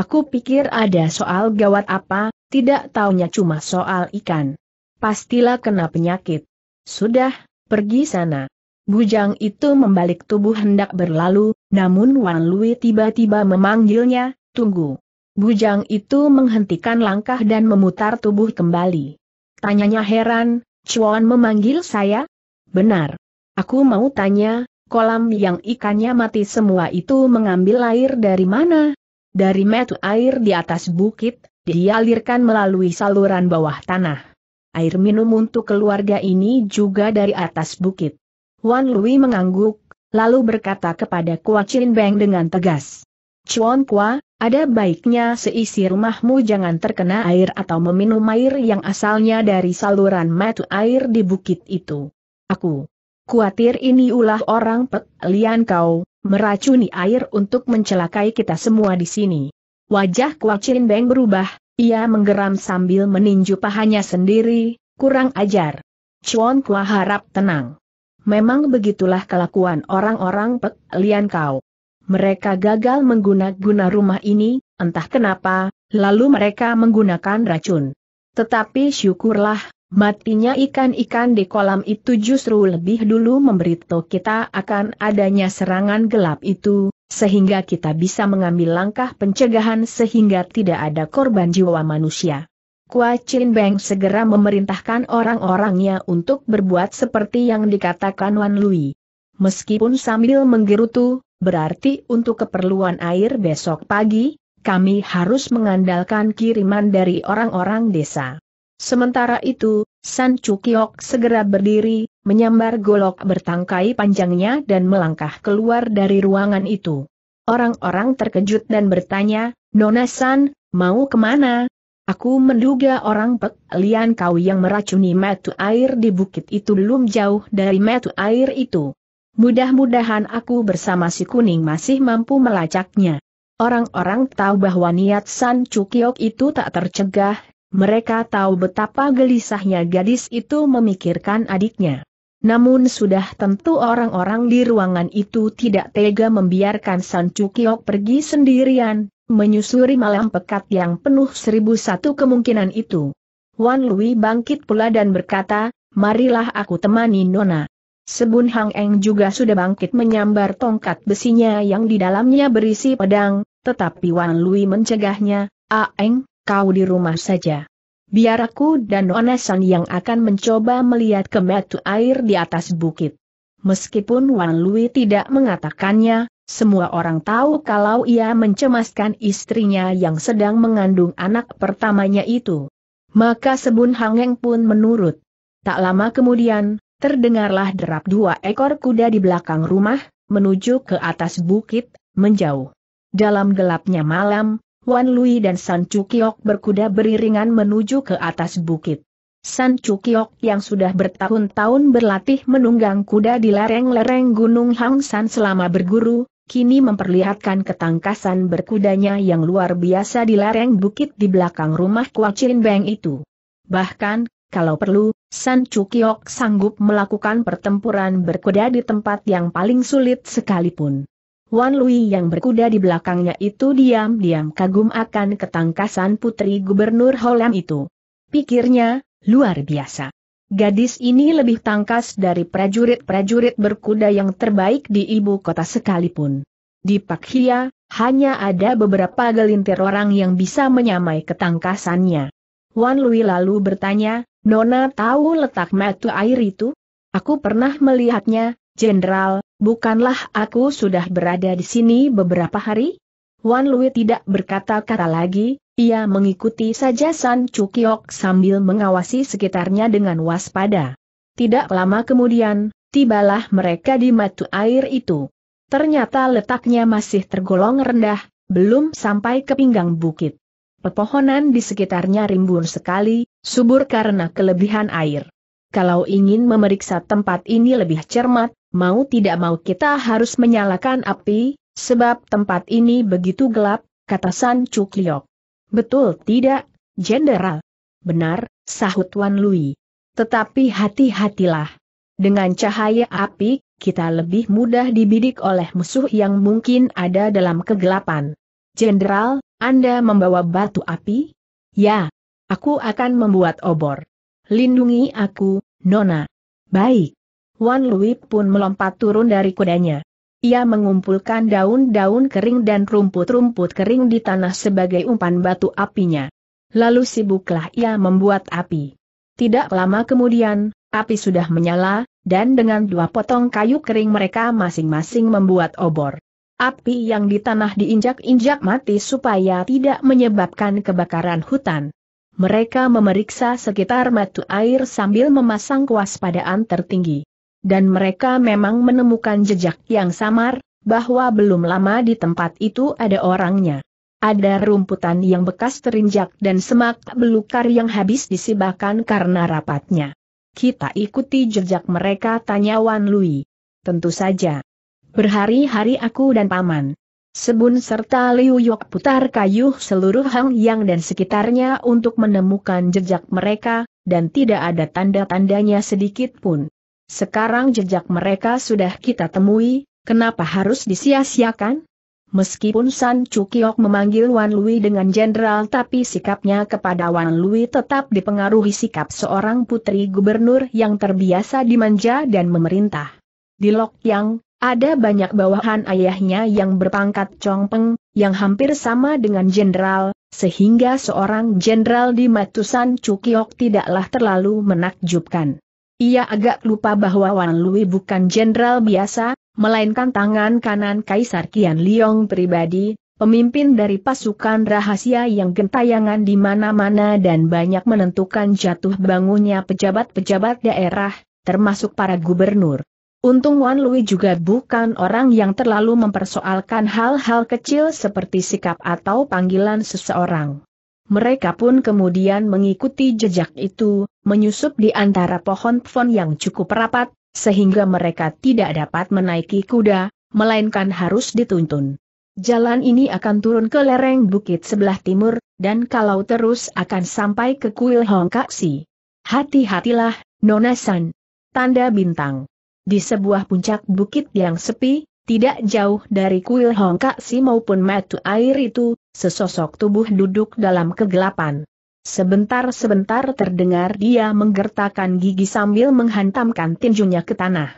Aku pikir ada soal gawat apa, tidak taunya cuma soal ikan. Pastilah kena penyakit. Sudah, pergi sana. Bujang itu membalik tubuh hendak berlalu, namun Wan Lui tiba-tiba memanggilnya, tunggu. Bujang itu menghentikan langkah dan memutar tubuh kembali. Tanyanya heran, Chuan memanggil saya? Benar. Aku mau tanya, kolam yang ikannya mati semua itu mengambil air dari mana? Dari metu air di atas bukit, dialirkan melalui saluran bawah tanah. Air minum untuk keluarga ini juga dari atas bukit. Wan Lui mengangguk, lalu berkata kepada Kua Chin Beng dengan tegas. Chuan Kua, ada baiknya seisi rumahmu jangan terkena air atau meminum air yang asalnya dari saluran mata air di bukit itu. Aku khawatir ini ulah orang pelian kau, meracuni air untuk mencelakai kita semua di sini. Wajah Kua Chin Beng berubah, ia menggeram sambil meninju pahanya sendiri, kurang ajar. Chuan Kua harap tenang. Memang begitulah kelakuan orang-orang Pek Lian Kau. Mereka gagal menggunakan rumah ini, entah kenapa, lalu mereka menggunakan racun. Tetapi syukurlah, matinya ikan-ikan di kolam itu justru lebih dulu memberitahu kita akan adanya serangan gelap itu, sehingga kita bisa mengambil langkah pencegahan sehingga tidak ada korban jiwa manusia. Kua Chin Beng segera memerintahkan orang-orangnya untuk berbuat seperti yang dikatakan Wan Lui. Meskipun sambil menggerutu, berarti untuk keperluan air besok pagi, kami harus mengandalkan kiriman dari orang-orang desa. Sementara itu, San Cukiok segera berdiri, menyambar golok bertangkai panjangnya dan melangkah keluar dari ruangan itu. Orang-orang terkejut dan bertanya, Nona San, mau kemana? Aku menduga orang Pek Lian kau yang meracuni metu air di bukit itu belum jauh dari metu air itu. Mudah-mudahan aku bersama si kuning masih mampu melacaknya. Orang-orang tahu bahwa niat San Cukiok itu tak tercegah, mereka tahu betapa gelisahnya gadis itu memikirkan adiknya. Namun sudah tentu orang-orang di ruangan itu tidak tega membiarkan San Cukiok pergi sendirian, menyusuri malam pekat yang penuh seribu satu kemungkinan itu. Wan Lui bangkit pula dan berkata, marilah aku temani Nona. Sebun Hang Eng juga sudah bangkit menyambar tongkat besinya yang di dalamnya berisi pedang, tetapi Wan Lui mencegahnya, Eng, kau di rumah saja. Biar aku dan Nona San yang akan mencoba melihat ke air di atas bukit. Meskipun Wan Lui tidak mengatakannya, semua orang tahu kalau ia mencemaskan istrinya yang sedang mengandung anak pertamanya itu. Maka Sebun Hangeng pun menurut. Tak lama kemudian, terdengarlah derap dua ekor kuda di belakang rumah, menuju ke atas bukit, menjauh. Dalam gelapnya malam, Wan Lui dan San Chukiok berkuda beriringan menuju ke atas bukit. San Chukiok yang sudah bertahun-tahun berlatih menunggang kuda di lereng-lereng Gunung Hang San selama berguru, kini memperlihatkan ketangkasan berkudanya yang luar biasa di lereng bukit di belakang rumah kucing Beng itu. Bahkan, kalau perlu, San Chukiok sanggup melakukan pertempuran berkuda di tempat yang paling sulit sekalipun. Wan Lui yang berkuda di belakangnya itu diam-diam kagum akan ketangkasan putri gubernur Holland itu. Pikirnya, luar biasa. Gadis ini lebih tangkas dari prajurit-prajurit berkuda yang terbaik di ibu kota sekalipun. Di Pakhia, hanya ada beberapa gelintir orang yang bisa menyamai ketangkasannya. Wan Lui lalu bertanya, Nona tahu letak mata air itu? Aku pernah melihatnya, Jenderal, bukanlah aku sudah berada di sini beberapa hari? Wan Lui tidak berkata-kata lagi, ia mengikuti saja San Chukiok sambil mengawasi sekitarnya dengan waspada. Tidak lama kemudian, tibalah mereka di matu air itu. Ternyata letaknya masih tergolong rendah, belum sampai ke pinggang bukit. Pepohonan di sekitarnya rimbun sekali, subur karena kelebihan air. Kalau ingin memeriksa tempat ini lebih cermat, mau tidak mau kita harus menyalakan api, sebab tempat ini begitu gelap, kata San Chukliok. Betul tidak, Jenderal? Benar, sahut Wan Lui. Tetapi hati-hatilah. Dengan cahaya api, kita lebih mudah dibidik oleh musuh yang mungkin ada dalam kegelapan. Jenderal, Anda membawa batu api? Ya, aku akan membuat obor. Lindungi aku, Nona. Baik. Wan Lui pun melompat turun dari kudanya. Ia mengumpulkan daun-daun kering dan rumput-rumput kering di tanah sebagai umpan batu apinya. Lalu sibuklah ia membuat api. Tidak lama kemudian, api sudah menyala, dan dengan dua potong kayu kering mereka masing-masing membuat obor. Api yang di tanah diinjak-injak mati supaya tidak menyebabkan kebakaran hutan. Mereka memeriksa sekitar matu air sambil memasang kewaspadaan tertinggi dan mereka memang menemukan jejak yang samar, bahwa belum lama di tempat itu ada orangnya. Ada rumputan yang bekas terinjak dan semak belukar yang habis disibakan karena rapatnya. Kita ikuti jejak mereka tanya Wan Lui. Tentu saja. Berhari-hari aku dan paman. Sebun serta Liu Yok putar kayu seluruh Hang Yang dan sekitarnya untuk menemukan jejak mereka, dan tidak ada tanda-tandanya sedikit pun. Sekarang jejak mereka sudah kita temui, kenapa harus disia-siakan? Meskipun San Chukiok memanggil Wan Lui dengan jenderal tapi sikapnya kepada Wan Lui tetap dipengaruhi sikap seorang putri gubernur yang terbiasa dimanja dan memerintah. Di Lok Yang, ada banyak bawahan ayahnya yang berpangkat Chong Peng, yang hampir sama dengan jenderal, sehingga seorang jenderal di Matusan Chukiok tidaklah terlalu menakjubkan. Ia agak lupa bahwa Wan Lui bukan jenderal biasa, melainkan tangan kanan Kaisar Qian Liong pribadi, pemimpin dari pasukan rahasia yang gentayangan di mana-mana dan banyak menentukan jatuh bangunnya pejabat-pejabat daerah, termasuk para gubernur. Untung Wan Lui juga bukan orang yang terlalu mempersoalkan hal-hal kecil seperti sikap atau panggilan seseorang. Mereka pun kemudian mengikuti jejak itu, menyusup di antara pohon-pohon yang cukup rapat, sehingga mereka tidak dapat menaiki kuda, melainkan harus dituntun. Jalan ini akan turun ke lereng bukit sebelah timur, dan kalau terus akan sampai ke kuil Hongkaksi. Hati-hatilah, Nona San. Tanda bintang. Di sebuah puncak bukit yang sepi, tidak jauh dari kuil Hongkaksi maupun matu air itu, sesosok tubuh duduk dalam kegelapan. Sebentar-sebentar terdengar dia menggertakkan gigi sambil menghantamkan tinjunya ke tanah.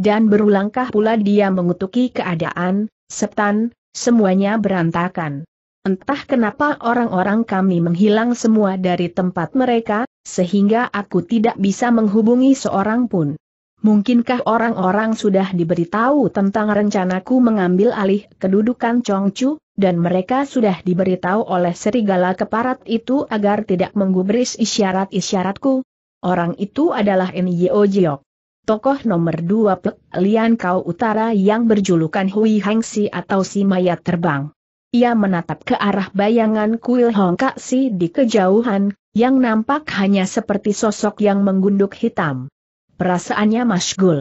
Dan berulangkah pula dia mengutuki keadaan, setan, semuanya berantakan. Entah kenapa orang-orang kami menghilang semua dari tempat mereka, sehingga aku tidak bisa menghubungi seorang pun. Mungkinkah orang-orang sudah diberitahu tentang rencanaku mengambil alih kedudukan Chongchu, dan mereka sudah diberitahu oleh serigala keparat itu agar tidak menggubris isyarat-isyaratku? Orang itu adalah Nyo Jiok. Tokoh nomor dua Pek Lian Kau Utara yang berjulukan Hui Hengsi atau Si Mayat Terbang. Ia menatap ke arah bayangan kuil Hong Kak Si di kejauhan, yang nampak hanya seperti sosok yang menggunduk hitam. Perasaannya masgul.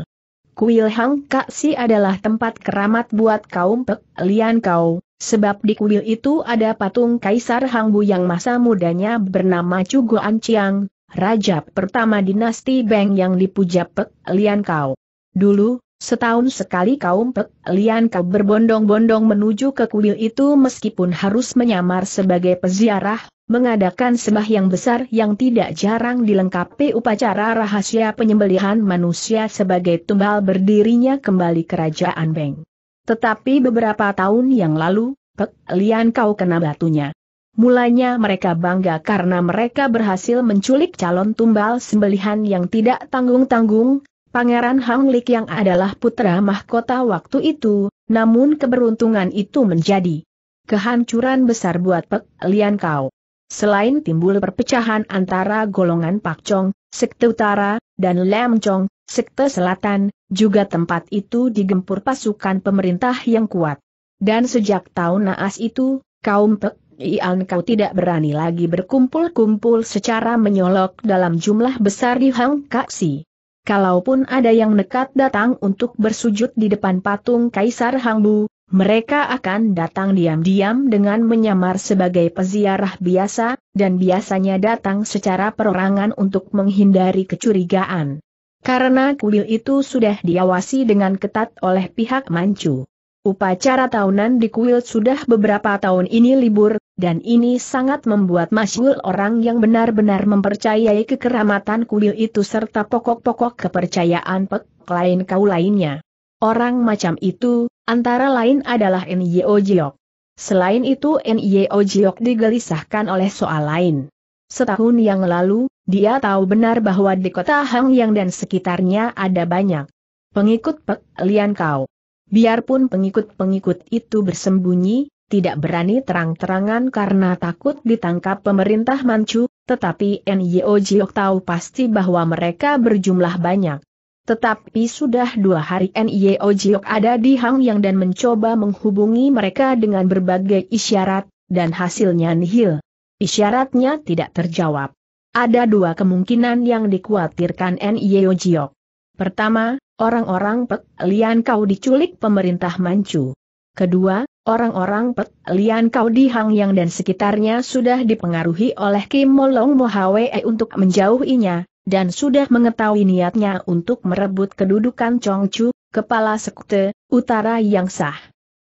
Kuil Hang Si adalah tempat keramat buat kaum Pek Lian Kau, sebab di kuil itu ada patung Kaisar Hang Bu yang masa mudanya bernama Cuguan Chiang, Raja pertama dinasti Beng yang dipuja Pek Lian Kau. Dulu, setahun sekali kaum Pek Lian Kau berbondong-bondong menuju ke kuil itu meskipun harus menyamar sebagai peziarah, mengadakan sembah yang besar yang tidak jarang dilengkapi upacara rahasia penyembelihan manusia sebagai tumbal berdirinya kembali kerajaan Beng. Tetapi beberapa tahun yang lalu, Pek Lian kau kena batunya. Mulanya mereka bangga karena mereka berhasil menculik calon tumbal sembelihan yang tidak tanggung-tanggung, Pangeran Hang Lik yang adalah putra mahkota waktu itu, namun keberuntungan itu menjadi kehancuran besar buat Pek Lian Kau. Selain timbul perpecahan antara golongan Pakcong, Sekte Utara, dan Lemcong, Sekte Selatan, juga tempat itu digempur pasukan pemerintah yang kuat. Dan sejak tahun naas itu, kaum Pek Ian kau tidak berani lagi berkumpul-kumpul secara menyolok dalam jumlah besar di Hang Kaksi. Kalaupun ada yang nekat datang untuk bersujud di depan patung Kaisar Hangbu, mereka akan datang diam-diam dengan menyamar sebagai peziarah biasa, dan biasanya datang secara perorangan untuk menghindari kecurigaan. Karena kuil itu sudah diawasi dengan ketat oleh pihak Manchu. Upacara tahunan di kuil sudah beberapa tahun ini libur, dan ini sangat membuat masyul orang yang benar-benar mempercayai kekeramatan kuil itu serta pokok-pokok kepercayaan pek lain kau lainnya. Orang macam itu, Antara lain adalah Nyo Jiok. Selain itu Nyo Jiok digelisahkan oleh soal lain. Setahun yang lalu, dia tahu benar bahwa di kota Hang Yang dan sekitarnya ada banyak pengikut Pek Lian Kau. Biarpun pengikut-pengikut itu bersembunyi, tidak berani terang-terangan karena takut ditangkap pemerintah Manchu, tetapi Nyo Jiok tahu pasti bahwa mereka berjumlah banyak. Tetapi sudah dua hari Nio Jiok ada di Hang Yang dan mencoba menghubungi mereka dengan berbagai isyarat, dan hasilnya nihil. Isyaratnya tidak terjawab. Ada dua kemungkinan yang dikhawatirkan Nio Jiok. Pertama, orang-orang Pek Lian Kau diculik pemerintah Manchu. Kedua, orang-orang Pek Lian Kau di Hang Yang dan sekitarnya sudah dipengaruhi oleh Kim Molong Mohawei untuk menjauhinya, dan sudah mengetahui niatnya untuk merebut kedudukan Chongchu, kepala sekte, utara yang sah.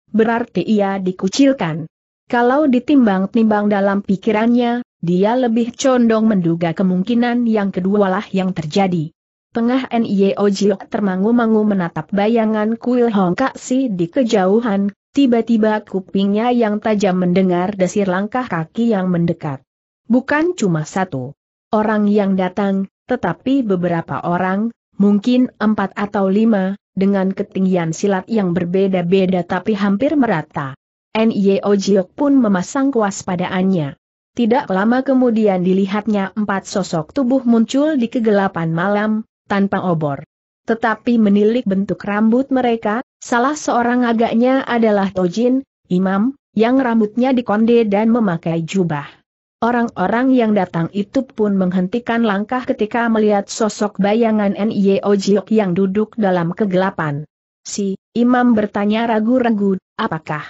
Berarti ia dikucilkan. Kalau ditimbang-timbang dalam pikirannya, dia lebih condong menduga kemungkinan yang kedua lah yang terjadi. Tengah N.I.O. E termangu-mangu menatap bayangan kuil Hong Si di kejauhan, tiba-tiba kupingnya yang tajam mendengar desir langkah kaki yang mendekat. Bukan cuma satu. Orang yang datang, tetapi beberapa orang, mungkin empat atau lima, dengan ketinggian silat yang berbeda-beda tapi hampir merata. N.Y.O. Jiok pun memasang kewaspadaannya. Tidak lama kemudian dilihatnya empat sosok tubuh muncul di kegelapan malam, tanpa obor. Tetapi menilik bentuk rambut mereka, salah seorang agaknya adalah Tojin, imam, yang rambutnya dikonde dan memakai jubah. Orang-orang yang datang itu pun menghentikan langkah ketika melihat sosok bayangan N.I.O. Jiok yang duduk dalam kegelapan. Si imam bertanya ragu-ragu, apakah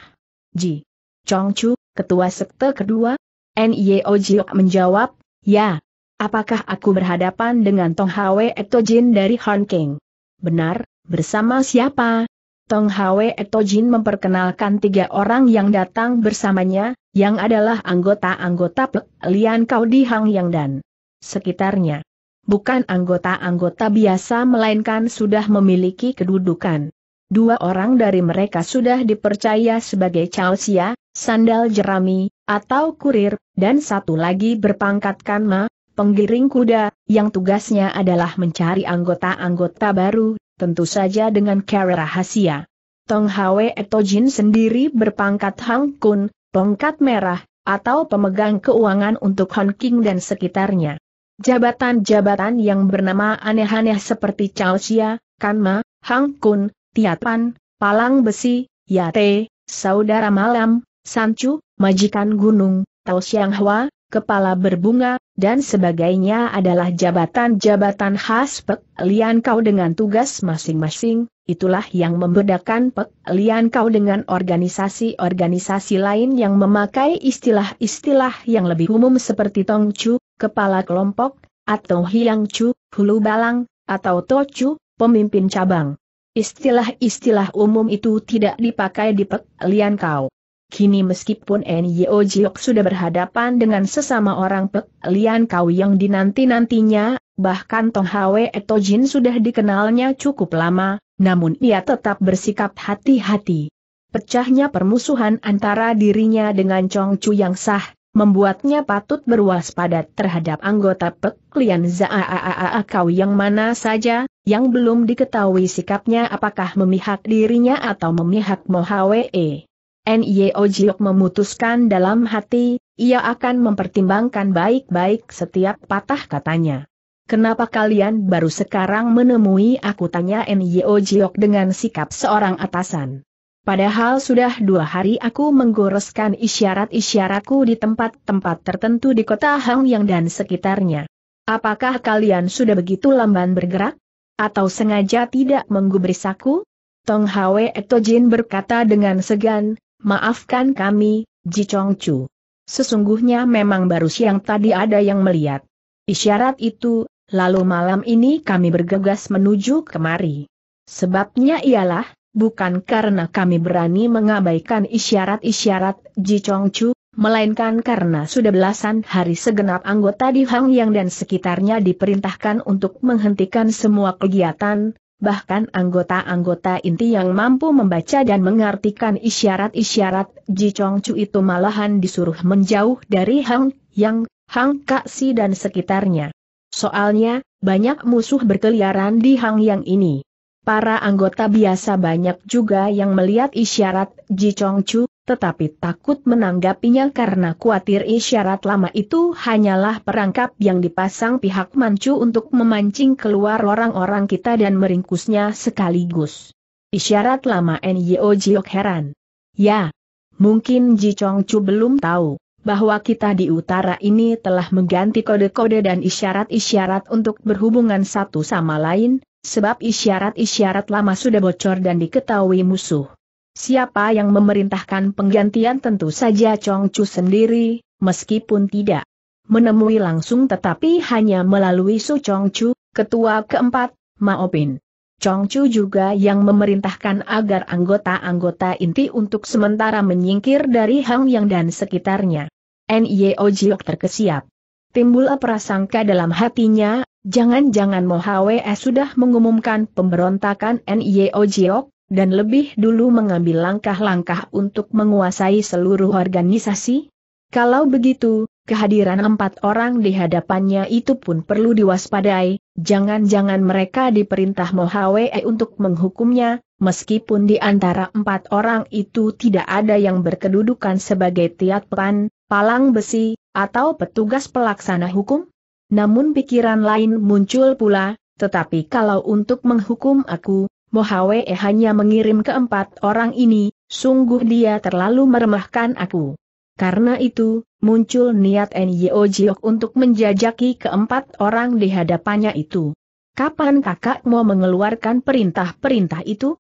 Ji Chongchu, ketua sekte kedua? N.I.O. Jiok menjawab, ya. Apakah aku berhadapan dengan Tong Hwe Etojin dari Hong Kong? Benar, bersama siapa? Tong Hwe Etojin memperkenalkan tiga orang yang datang bersamanya, yang adalah anggota-anggota Lian Kau di Hang Yang dan sekitarnya. Bukan anggota-anggota biasa melainkan sudah memiliki kedudukan. Dua orang dari mereka sudah dipercaya sebagai Chao Xia, Sandal Jerami, atau Kurir, dan satu lagi berpangkatkan Ma, penggiring kuda, yang tugasnya adalah mencari anggota-anggota baru tentu saja dengan cara rahasia. Tong Hwe Etojin sendiri berpangkat Hang Kun, tongkat merah, atau pemegang keuangan untuk Hong King dan sekitarnya. Jabatan-jabatan yang bernama aneh-aneh seperti Chao Xia, Kanma, Hang Kun, Tiapan, Palang Besi, Yate, Saudara Malam, Sancu, Majikan Gunung, Tao Xiang Hua, kepala berbunga, dan sebagainya adalah jabatan-jabatan khas Pek Lian Kau dengan tugas masing-masing, itulah yang membedakan Pek Lian Kau dengan organisasi-organisasi lain yang memakai istilah-istilah yang lebih umum seperti Tong Chu, kepala kelompok, atau Hiang Chu, hulu balang, atau To Chu, pemimpin cabang. Istilah-istilah umum itu tidak dipakai di Pek Lian Kau. Kini meskipun Nyo Jiok sudah berhadapan dengan sesama orang Pek Lian Kau yang dinanti-nantinya, bahkan Tong Hwe Etojin sudah dikenalnya cukup lama, namun ia tetap bersikap hati-hati. Pecahnya permusuhan antara dirinya dengan Chong Chu yang sah, membuatnya patut berwaspada terhadap anggota Pek Lian Zaaaaa Kau yang mana saja, yang belum diketahui sikapnya apakah memihak dirinya atau memihak Mo Hwe. NIO Jiok memutuskan dalam hati, ia akan mempertimbangkan baik-baik setiap patah katanya. Kenapa kalian baru sekarang menemui aku tanya NIO Jiok dengan sikap seorang atasan. Padahal sudah dua hari aku menggoreskan isyarat-isyaratku di tempat-tempat tertentu di kota Hangyang dan sekitarnya. Apakah kalian sudah begitu lamban bergerak? Atau sengaja tidak menggubris aku? Tong Hwe Etojin berkata dengan segan, Maafkan kami, Ji Chong Chu. Sesungguhnya memang baru siang tadi ada yang melihat. Isyarat itu, lalu malam ini kami bergegas menuju kemari. Sebabnya ialah, bukan karena kami berani mengabaikan isyarat-isyarat Ji Chong Chu, melainkan karena sudah belasan hari segenap anggota di Hang Yang dan sekitarnya diperintahkan untuk menghentikan semua kegiatan, bahkan anggota-anggota inti yang mampu membaca dan mengartikan isyarat-isyarat Ji Chong Chu itu malahan disuruh menjauh dari Hang Yang, Hang Kaksi dan sekitarnya. Soalnya, banyak musuh berkeliaran di Hang Yang ini. Para anggota biasa banyak juga yang melihat isyarat Ji Chong Chu, tetapi takut menanggapinya karena khawatir isyarat lama itu hanyalah perangkap yang dipasang pihak Manchu untuk memancing keluar orang-orang kita dan meringkusnya sekaligus. Isyarat lama Nyo Jiok heran. Ya, mungkin Ji Chong Chu belum tahu bahwa kita di utara ini telah mengganti kode-kode dan isyarat-isyarat untuk berhubungan satu sama lain, sebab isyarat-isyarat lama sudah bocor dan diketahui musuh. Siapa yang memerintahkan penggantian tentu saja Chong Chu sendiri, meskipun tidak menemui langsung tetapi hanya melalui Su Chong Chu, ketua keempat, Maopin. Chong Chu juga yang memerintahkan agar anggota-anggota inti untuk sementara menyingkir dari Hang Yang dan sekitarnya. NIO Jiok terkesiap. Timbul prasangka dalam hatinya, Jangan-jangan Mohawe sudah mengumumkan pemberontakan NIO Jiok, dan lebih dulu mengambil langkah-langkah untuk menguasai seluruh organisasi? Kalau begitu, kehadiran empat orang di hadapannya itu pun perlu diwaspadai, jangan-jangan mereka diperintah Mohawe untuk menghukumnya, meskipun di antara empat orang itu tidak ada yang berkedudukan sebagai tiat pan, palang besi, atau petugas pelaksana hukum? Namun pikiran lain muncul pula, tetapi kalau untuk menghukum aku, Mohawe hanya mengirim keempat orang ini, sungguh dia terlalu meremahkan aku. Karena itu, muncul niat Nyo Jiok untuk menjajaki keempat orang di hadapannya itu. Kapan kakak mau mengeluarkan perintah-perintah itu?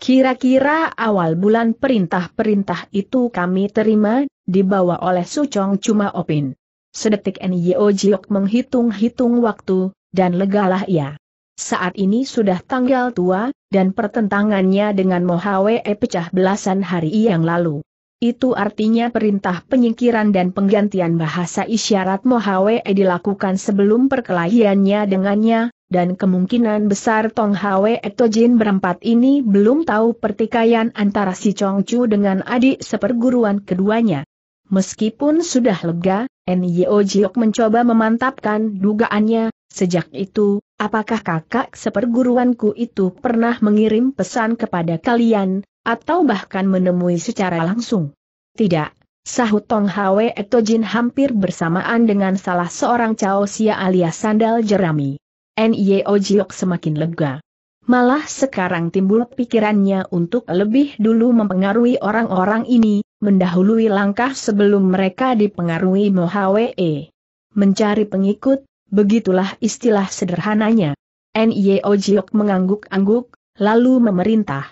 Kira-kira awal bulan perintah-perintah itu kami terima, dibawa oleh Sucong Cuma Opin. Sedetik Nio Jiok menghitung-hitung waktu, dan legalah ia. Saat ini sudah tanggal tua, dan pertentangannya dengan Mohawe e pecah belasan hari yang lalu. Itu artinya perintah penyingkiran dan penggantian bahasa isyarat Mohawe e dilakukan sebelum perkelahiannya dengannya, dan kemungkinan besar Tong Hwe e Tojin berempat ini belum tahu pertikaian antara si Chong dengan adik seperguruan keduanya. Meskipun sudah lega, Nio Jiok mencoba memantapkan dugaannya, sejak itu, apakah kakak seperguruanku itu pernah mengirim pesan kepada kalian, atau bahkan menemui secara langsung? Tidak, sahut Tong Hwe Etojin hampir bersamaan dengan salah seorang Cao Sia alias sandal jerami. Nyeo Jiok semakin lega. Malah sekarang timbul pikirannya untuk lebih dulu mempengaruhi orang-orang ini, mendahului langkah sebelum mereka dipengaruhi Mohawe. Mencari pengikut, begitulah istilah sederhananya. N.Y.O. Jiok mengangguk-angguk, lalu memerintah.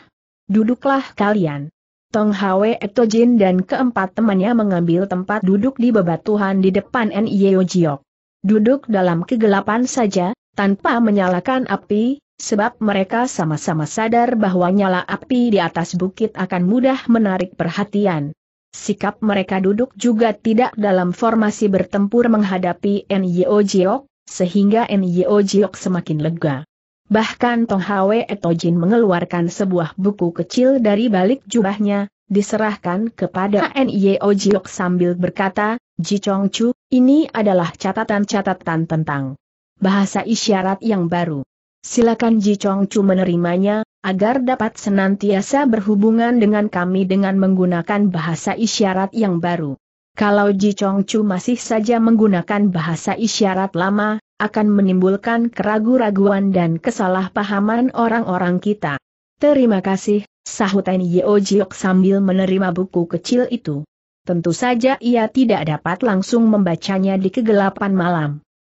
Duduklah kalian. Tong Hwe Etojin dan keempat temannya mengambil tempat duduk di bebatuhan di depan N.Y.O. Jiok. Duduk dalam kegelapan saja, tanpa menyalakan api, sebab mereka sama-sama sadar bahwa nyala api di atas bukit akan mudah menarik perhatian. Sikap mereka duduk juga tidak dalam formasi bertempur menghadapi Nyo Jiok, sehingga Nyo Jiok semakin lega. Bahkan Tong Hwe Etojin mengeluarkan sebuah buku kecil dari balik jubahnya, diserahkan kepada Nyo Jiok sambil berkata, Ji Chong Chu, ini adalah catatan-catatan tentang bahasa isyarat yang baru silakan Ji Chong Chu menerimanya, agar dapat senantiasa berhubungan dengan kami dengan menggunakan bahasa isyarat yang baru. Kalau Ji Chong Chu masih saja menggunakan bahasa isyarat lama, akan menimbulkan keraguan-raguan dan kesalahpahaman orang-orang kita. Terima kasih, sahut Yeo Jiok sambil menerima buku kecil itu. Tentu saja ia tidak dapat langsung membacanya di kegelapan malam.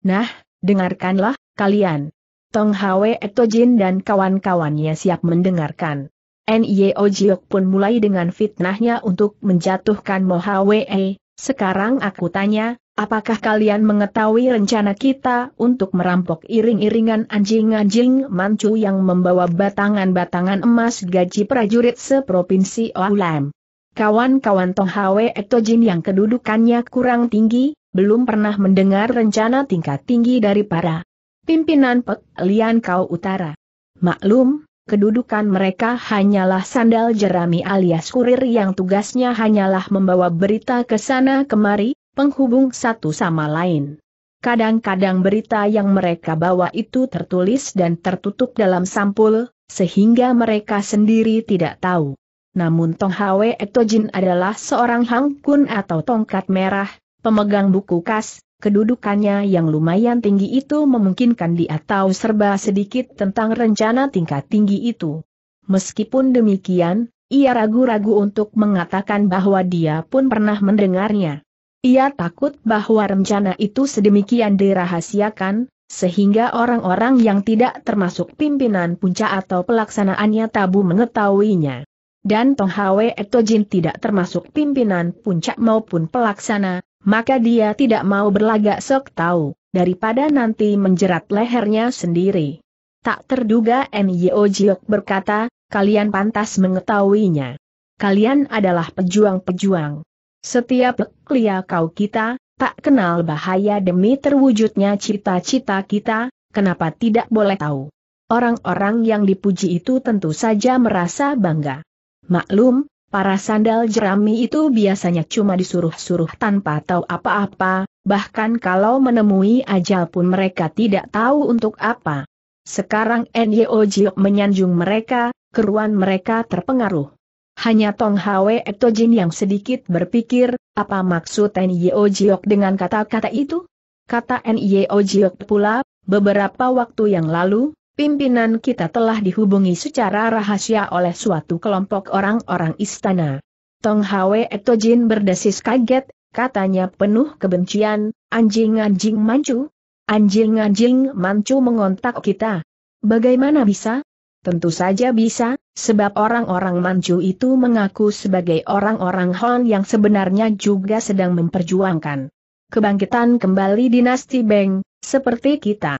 Nah, dengarkanlah, kalian. Tong Hwe Etojin dan kawan-kawannya siap mendengarkan. N.I.O. Jiok pun mulai dengan fitnahnya untuk menjatuhkan Mo Hwe. Sekarang aku tanya, apakah kalian mengetahui rencana kita untuk merampok iring-iringan anjing-anjing mancu yang membawa batangan-batangan emas gaji prajurit seprovinsi Olam? Kawan-kawan Tong Hwe Etojin yang kedudukannya kurang tinggi, belum pernah mendengar rencana tingkat tinggi dari para pimpinan Pek Lian Kau Utara. Maklum, kedudukan mereka hanyalah sandal jerami alias kurir yang tugasnya hanyalah membawa berita ke sana kemari, penghubung satu sama lain. Kadang-kadang berita yang mereka bawa itu tertulis dan tertutup dalam sampul, sehingga mereka sendiri tidak tahu. Namun Tong Hwe Etojin adalah seorang hangkun atau tongkat merah, pemegang buku kas, Kedudukannya yang lumayan tinggi itu memungkinkan dia tahu serba sedikit tentang rencana tingkat tinggi itu. Meskipun demikian, ia ragu-ragu untuk mengatakan bahwa dia pun pernah mendengarnya. Ia takut bahwa rencana itu sedemikian dirahasiakan, sehingga orang-orang yang tidak termasuk pimpinan puncak atau pelaksanaannya tabu mengetahuinya. Dan Tong Hwe Etojin tidak termasuk pimpinan puncak maupun pelaksana, maka dia tidak mau berlagak sok tahu, daripada nanti menjerat lehernya sendiri. Tak terduga Nyo Jiok berkata, kalian pantas mengetahuinya. Kalian adalah pejuang-pejuang. Setiap lia kau kita, tak kenal bahaya demi terwujudnya cita-cita kita, kenapa tidak boleh tahu. Orang-orang yang dipuji itu tentu saja merasa bangga. Maklum, Para sandal jerami itu biasanya cuma disuruh-suruh tanpa tahu apa-apa, bahkan kalau menemui ajal pun mereka tidak tahu untuk apa. Sekarang Nyo Jiok menyanjung mereka, keruan mereka terpengaruh. Hanya Tong Hwe Etojin yang sedikit berpikir, apa maksud Nyo Jiok dengan kata-kata itu? Kata Nyo Jiok pula, beberapa waktu yang lalu, pimpinan kita telah dihubungi secara rahasia oleh suatu kelompok orang-orang istana. Tong Hwe Etojin berdesis kaget, katanya penuh kebencian, anjing-anjing mancu. Anjing-anjing mancu mengontak kita. Bagaimana bisa? Tentu saja bisa, sebab orang-orang mancu itu mengaku sebagai orang-orang Hon yang sebenarnya juga sedang memperjuangkan kebangkitan kembali dinasti Beng, seperti kita.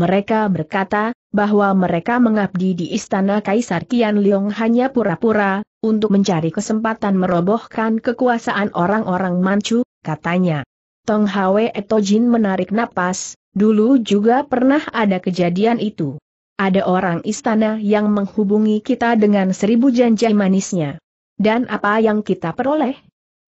Mereka berkata, bahwa mereka mengabdi di istana Kaisar Kian Liong hanya pura-pura, untuk mencari kesempatan merobohkan kekuasaan orang-orang Manchu, katanya. Tong Hwe Etojin menarik napas, dulu juga pernah ada kejadian itu. Ada orang istana yang menghubungi kita dengan seribu janji manisnya. Dan apa yang kita peroleh?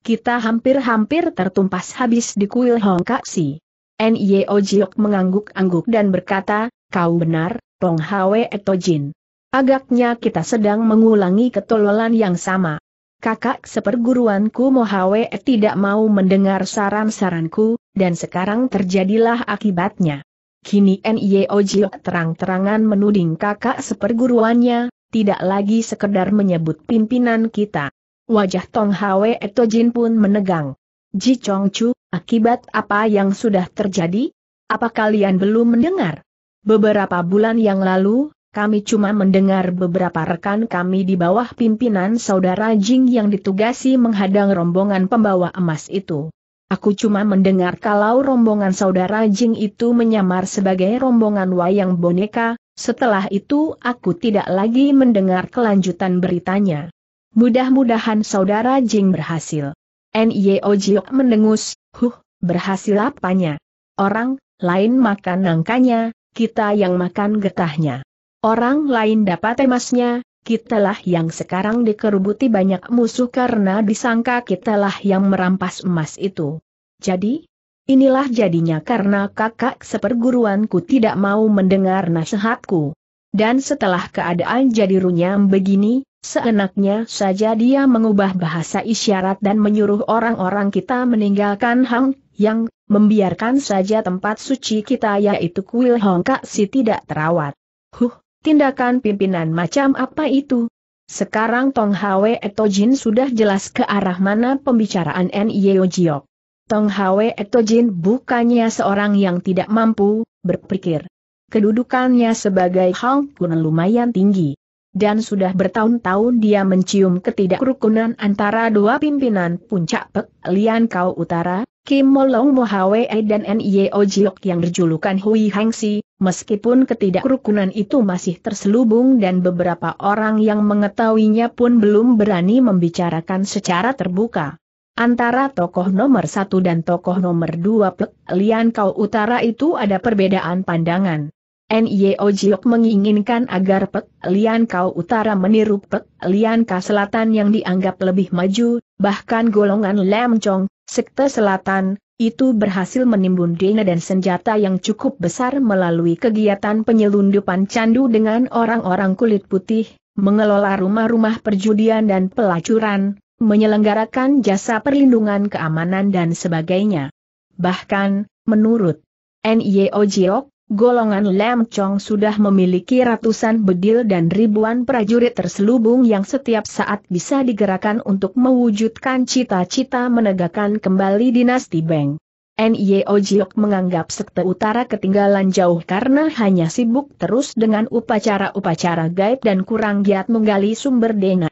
Kita hampir-hampir tertumpas habis di kuil Hong Kaksi. Nye Jiok mengangguk-angguk dan berkata, kau benar, Pong Hwe Etojin. Agaknya kita sedang mengulangi ketololan yang sama. Kakak seperguruanku Mohawe e tidak mau mendengar saran-saranku, dan sekarang terjadilah akibatnya. Kini N.Y.O. terang-terangan menuding kakak seperguruannya, tidak lagi sekedar menyebut pimpinan kita. Wajah Tong Hwe Etojin pun menegang. Ji Chong Chu, akibat apa yang sudah terjadi? Apa kalian belum mendengar? Beberapa bulan yang lalu, kami cuma mendengar beberapa rekan kami di bawah pimpinan saudara Jing yang ditugasi menghadang rombongan pembawa emas itu. Aku cuma mendengar kalau rombongan saudara Jing itu menyamar sebagai rombongan wayang boneka, setelah itu aku tidak lagi mendengar kelanjutan beritanya. Mudah-mudahan saudara Jing berhasil. N.Y.O. Jiok mendengus, huh, berhasil apanya? Orang, lain makan nangkanya, kita yang makan getahnya. Orang lain dapat emasnya, kitalah yang sekarang dikerubuti banyak musuh karena disangka kitalah yang merampas emas itu. Jadi, inilah jadinya karena kakak seperguruanku tidak mau mendengar nasihatku. Dan setelah keadaan jadi runyam begini, seenaknya saja dia mengubah bahasa isyarat dan menyuruh orang-orang kita meninggalkan Hang Yang membiarkan saja tempat suci kita yaitu kuil Hongkak si tidak terawat. Huh, tindakan pimpinan macam apa itu? Sekarang Tong Hwe Etojin sudah jelas ke arah mana pembicaraan Nio Jiok. Tong Hwe Etojin bukannya seorang yang tidak mampu berpikir. Kedudukannya sebagai Hong Kun lumayan tinggi. Dan sudah bertahun-tahun dia mencium ketidakrukunan antara dua pimpinan puncak Pek Lian Kau Utara, Kim Molong Mohawe dan Nio e Jiok yang berjulukan Hui Hengsi, meskipun ketidakrukunan itu masih terselubung dan beberapa orang yang mengetahuinya pun belum berani membicarakan secara terbuka. Antara tokoh nomor satu dan tokoh nomor dua Pek Lian Kau Utara itu ada perbedaan pandangan. Nio e Jiok menginginkan agar Pek Lian Kau Utara meniru Pek Lian Kau Selatan yang dianggap lebih maju, bahkan golongan Lam Chong, Sekte Selatan, itu berhasil menimbun dana dan senjata yang cukup besar melalui kegiatan penyelundupan candu dengan orang-orang kulit putih, mengelola rumah-rumah perjudian dan pelacuran, menyelenggarakan jasa perlindungan keamanan dan sebagainya. Bahkan, menurut N.Y.O. Jiok, Golongan Lam Chong sudah memiliki ratusan bedil dan ribuan prajurit terselubung yang setiap saat bisa digerakkan untuk mewujudkan cita-cita menegakkan kembali dinasti Beng. N.Y.O. Jiok menganggap sekte utara ketinggalan jauh karena hanya sibuk terus dengan upacara-upacara gaib dan kurang giat menggali sumber dana.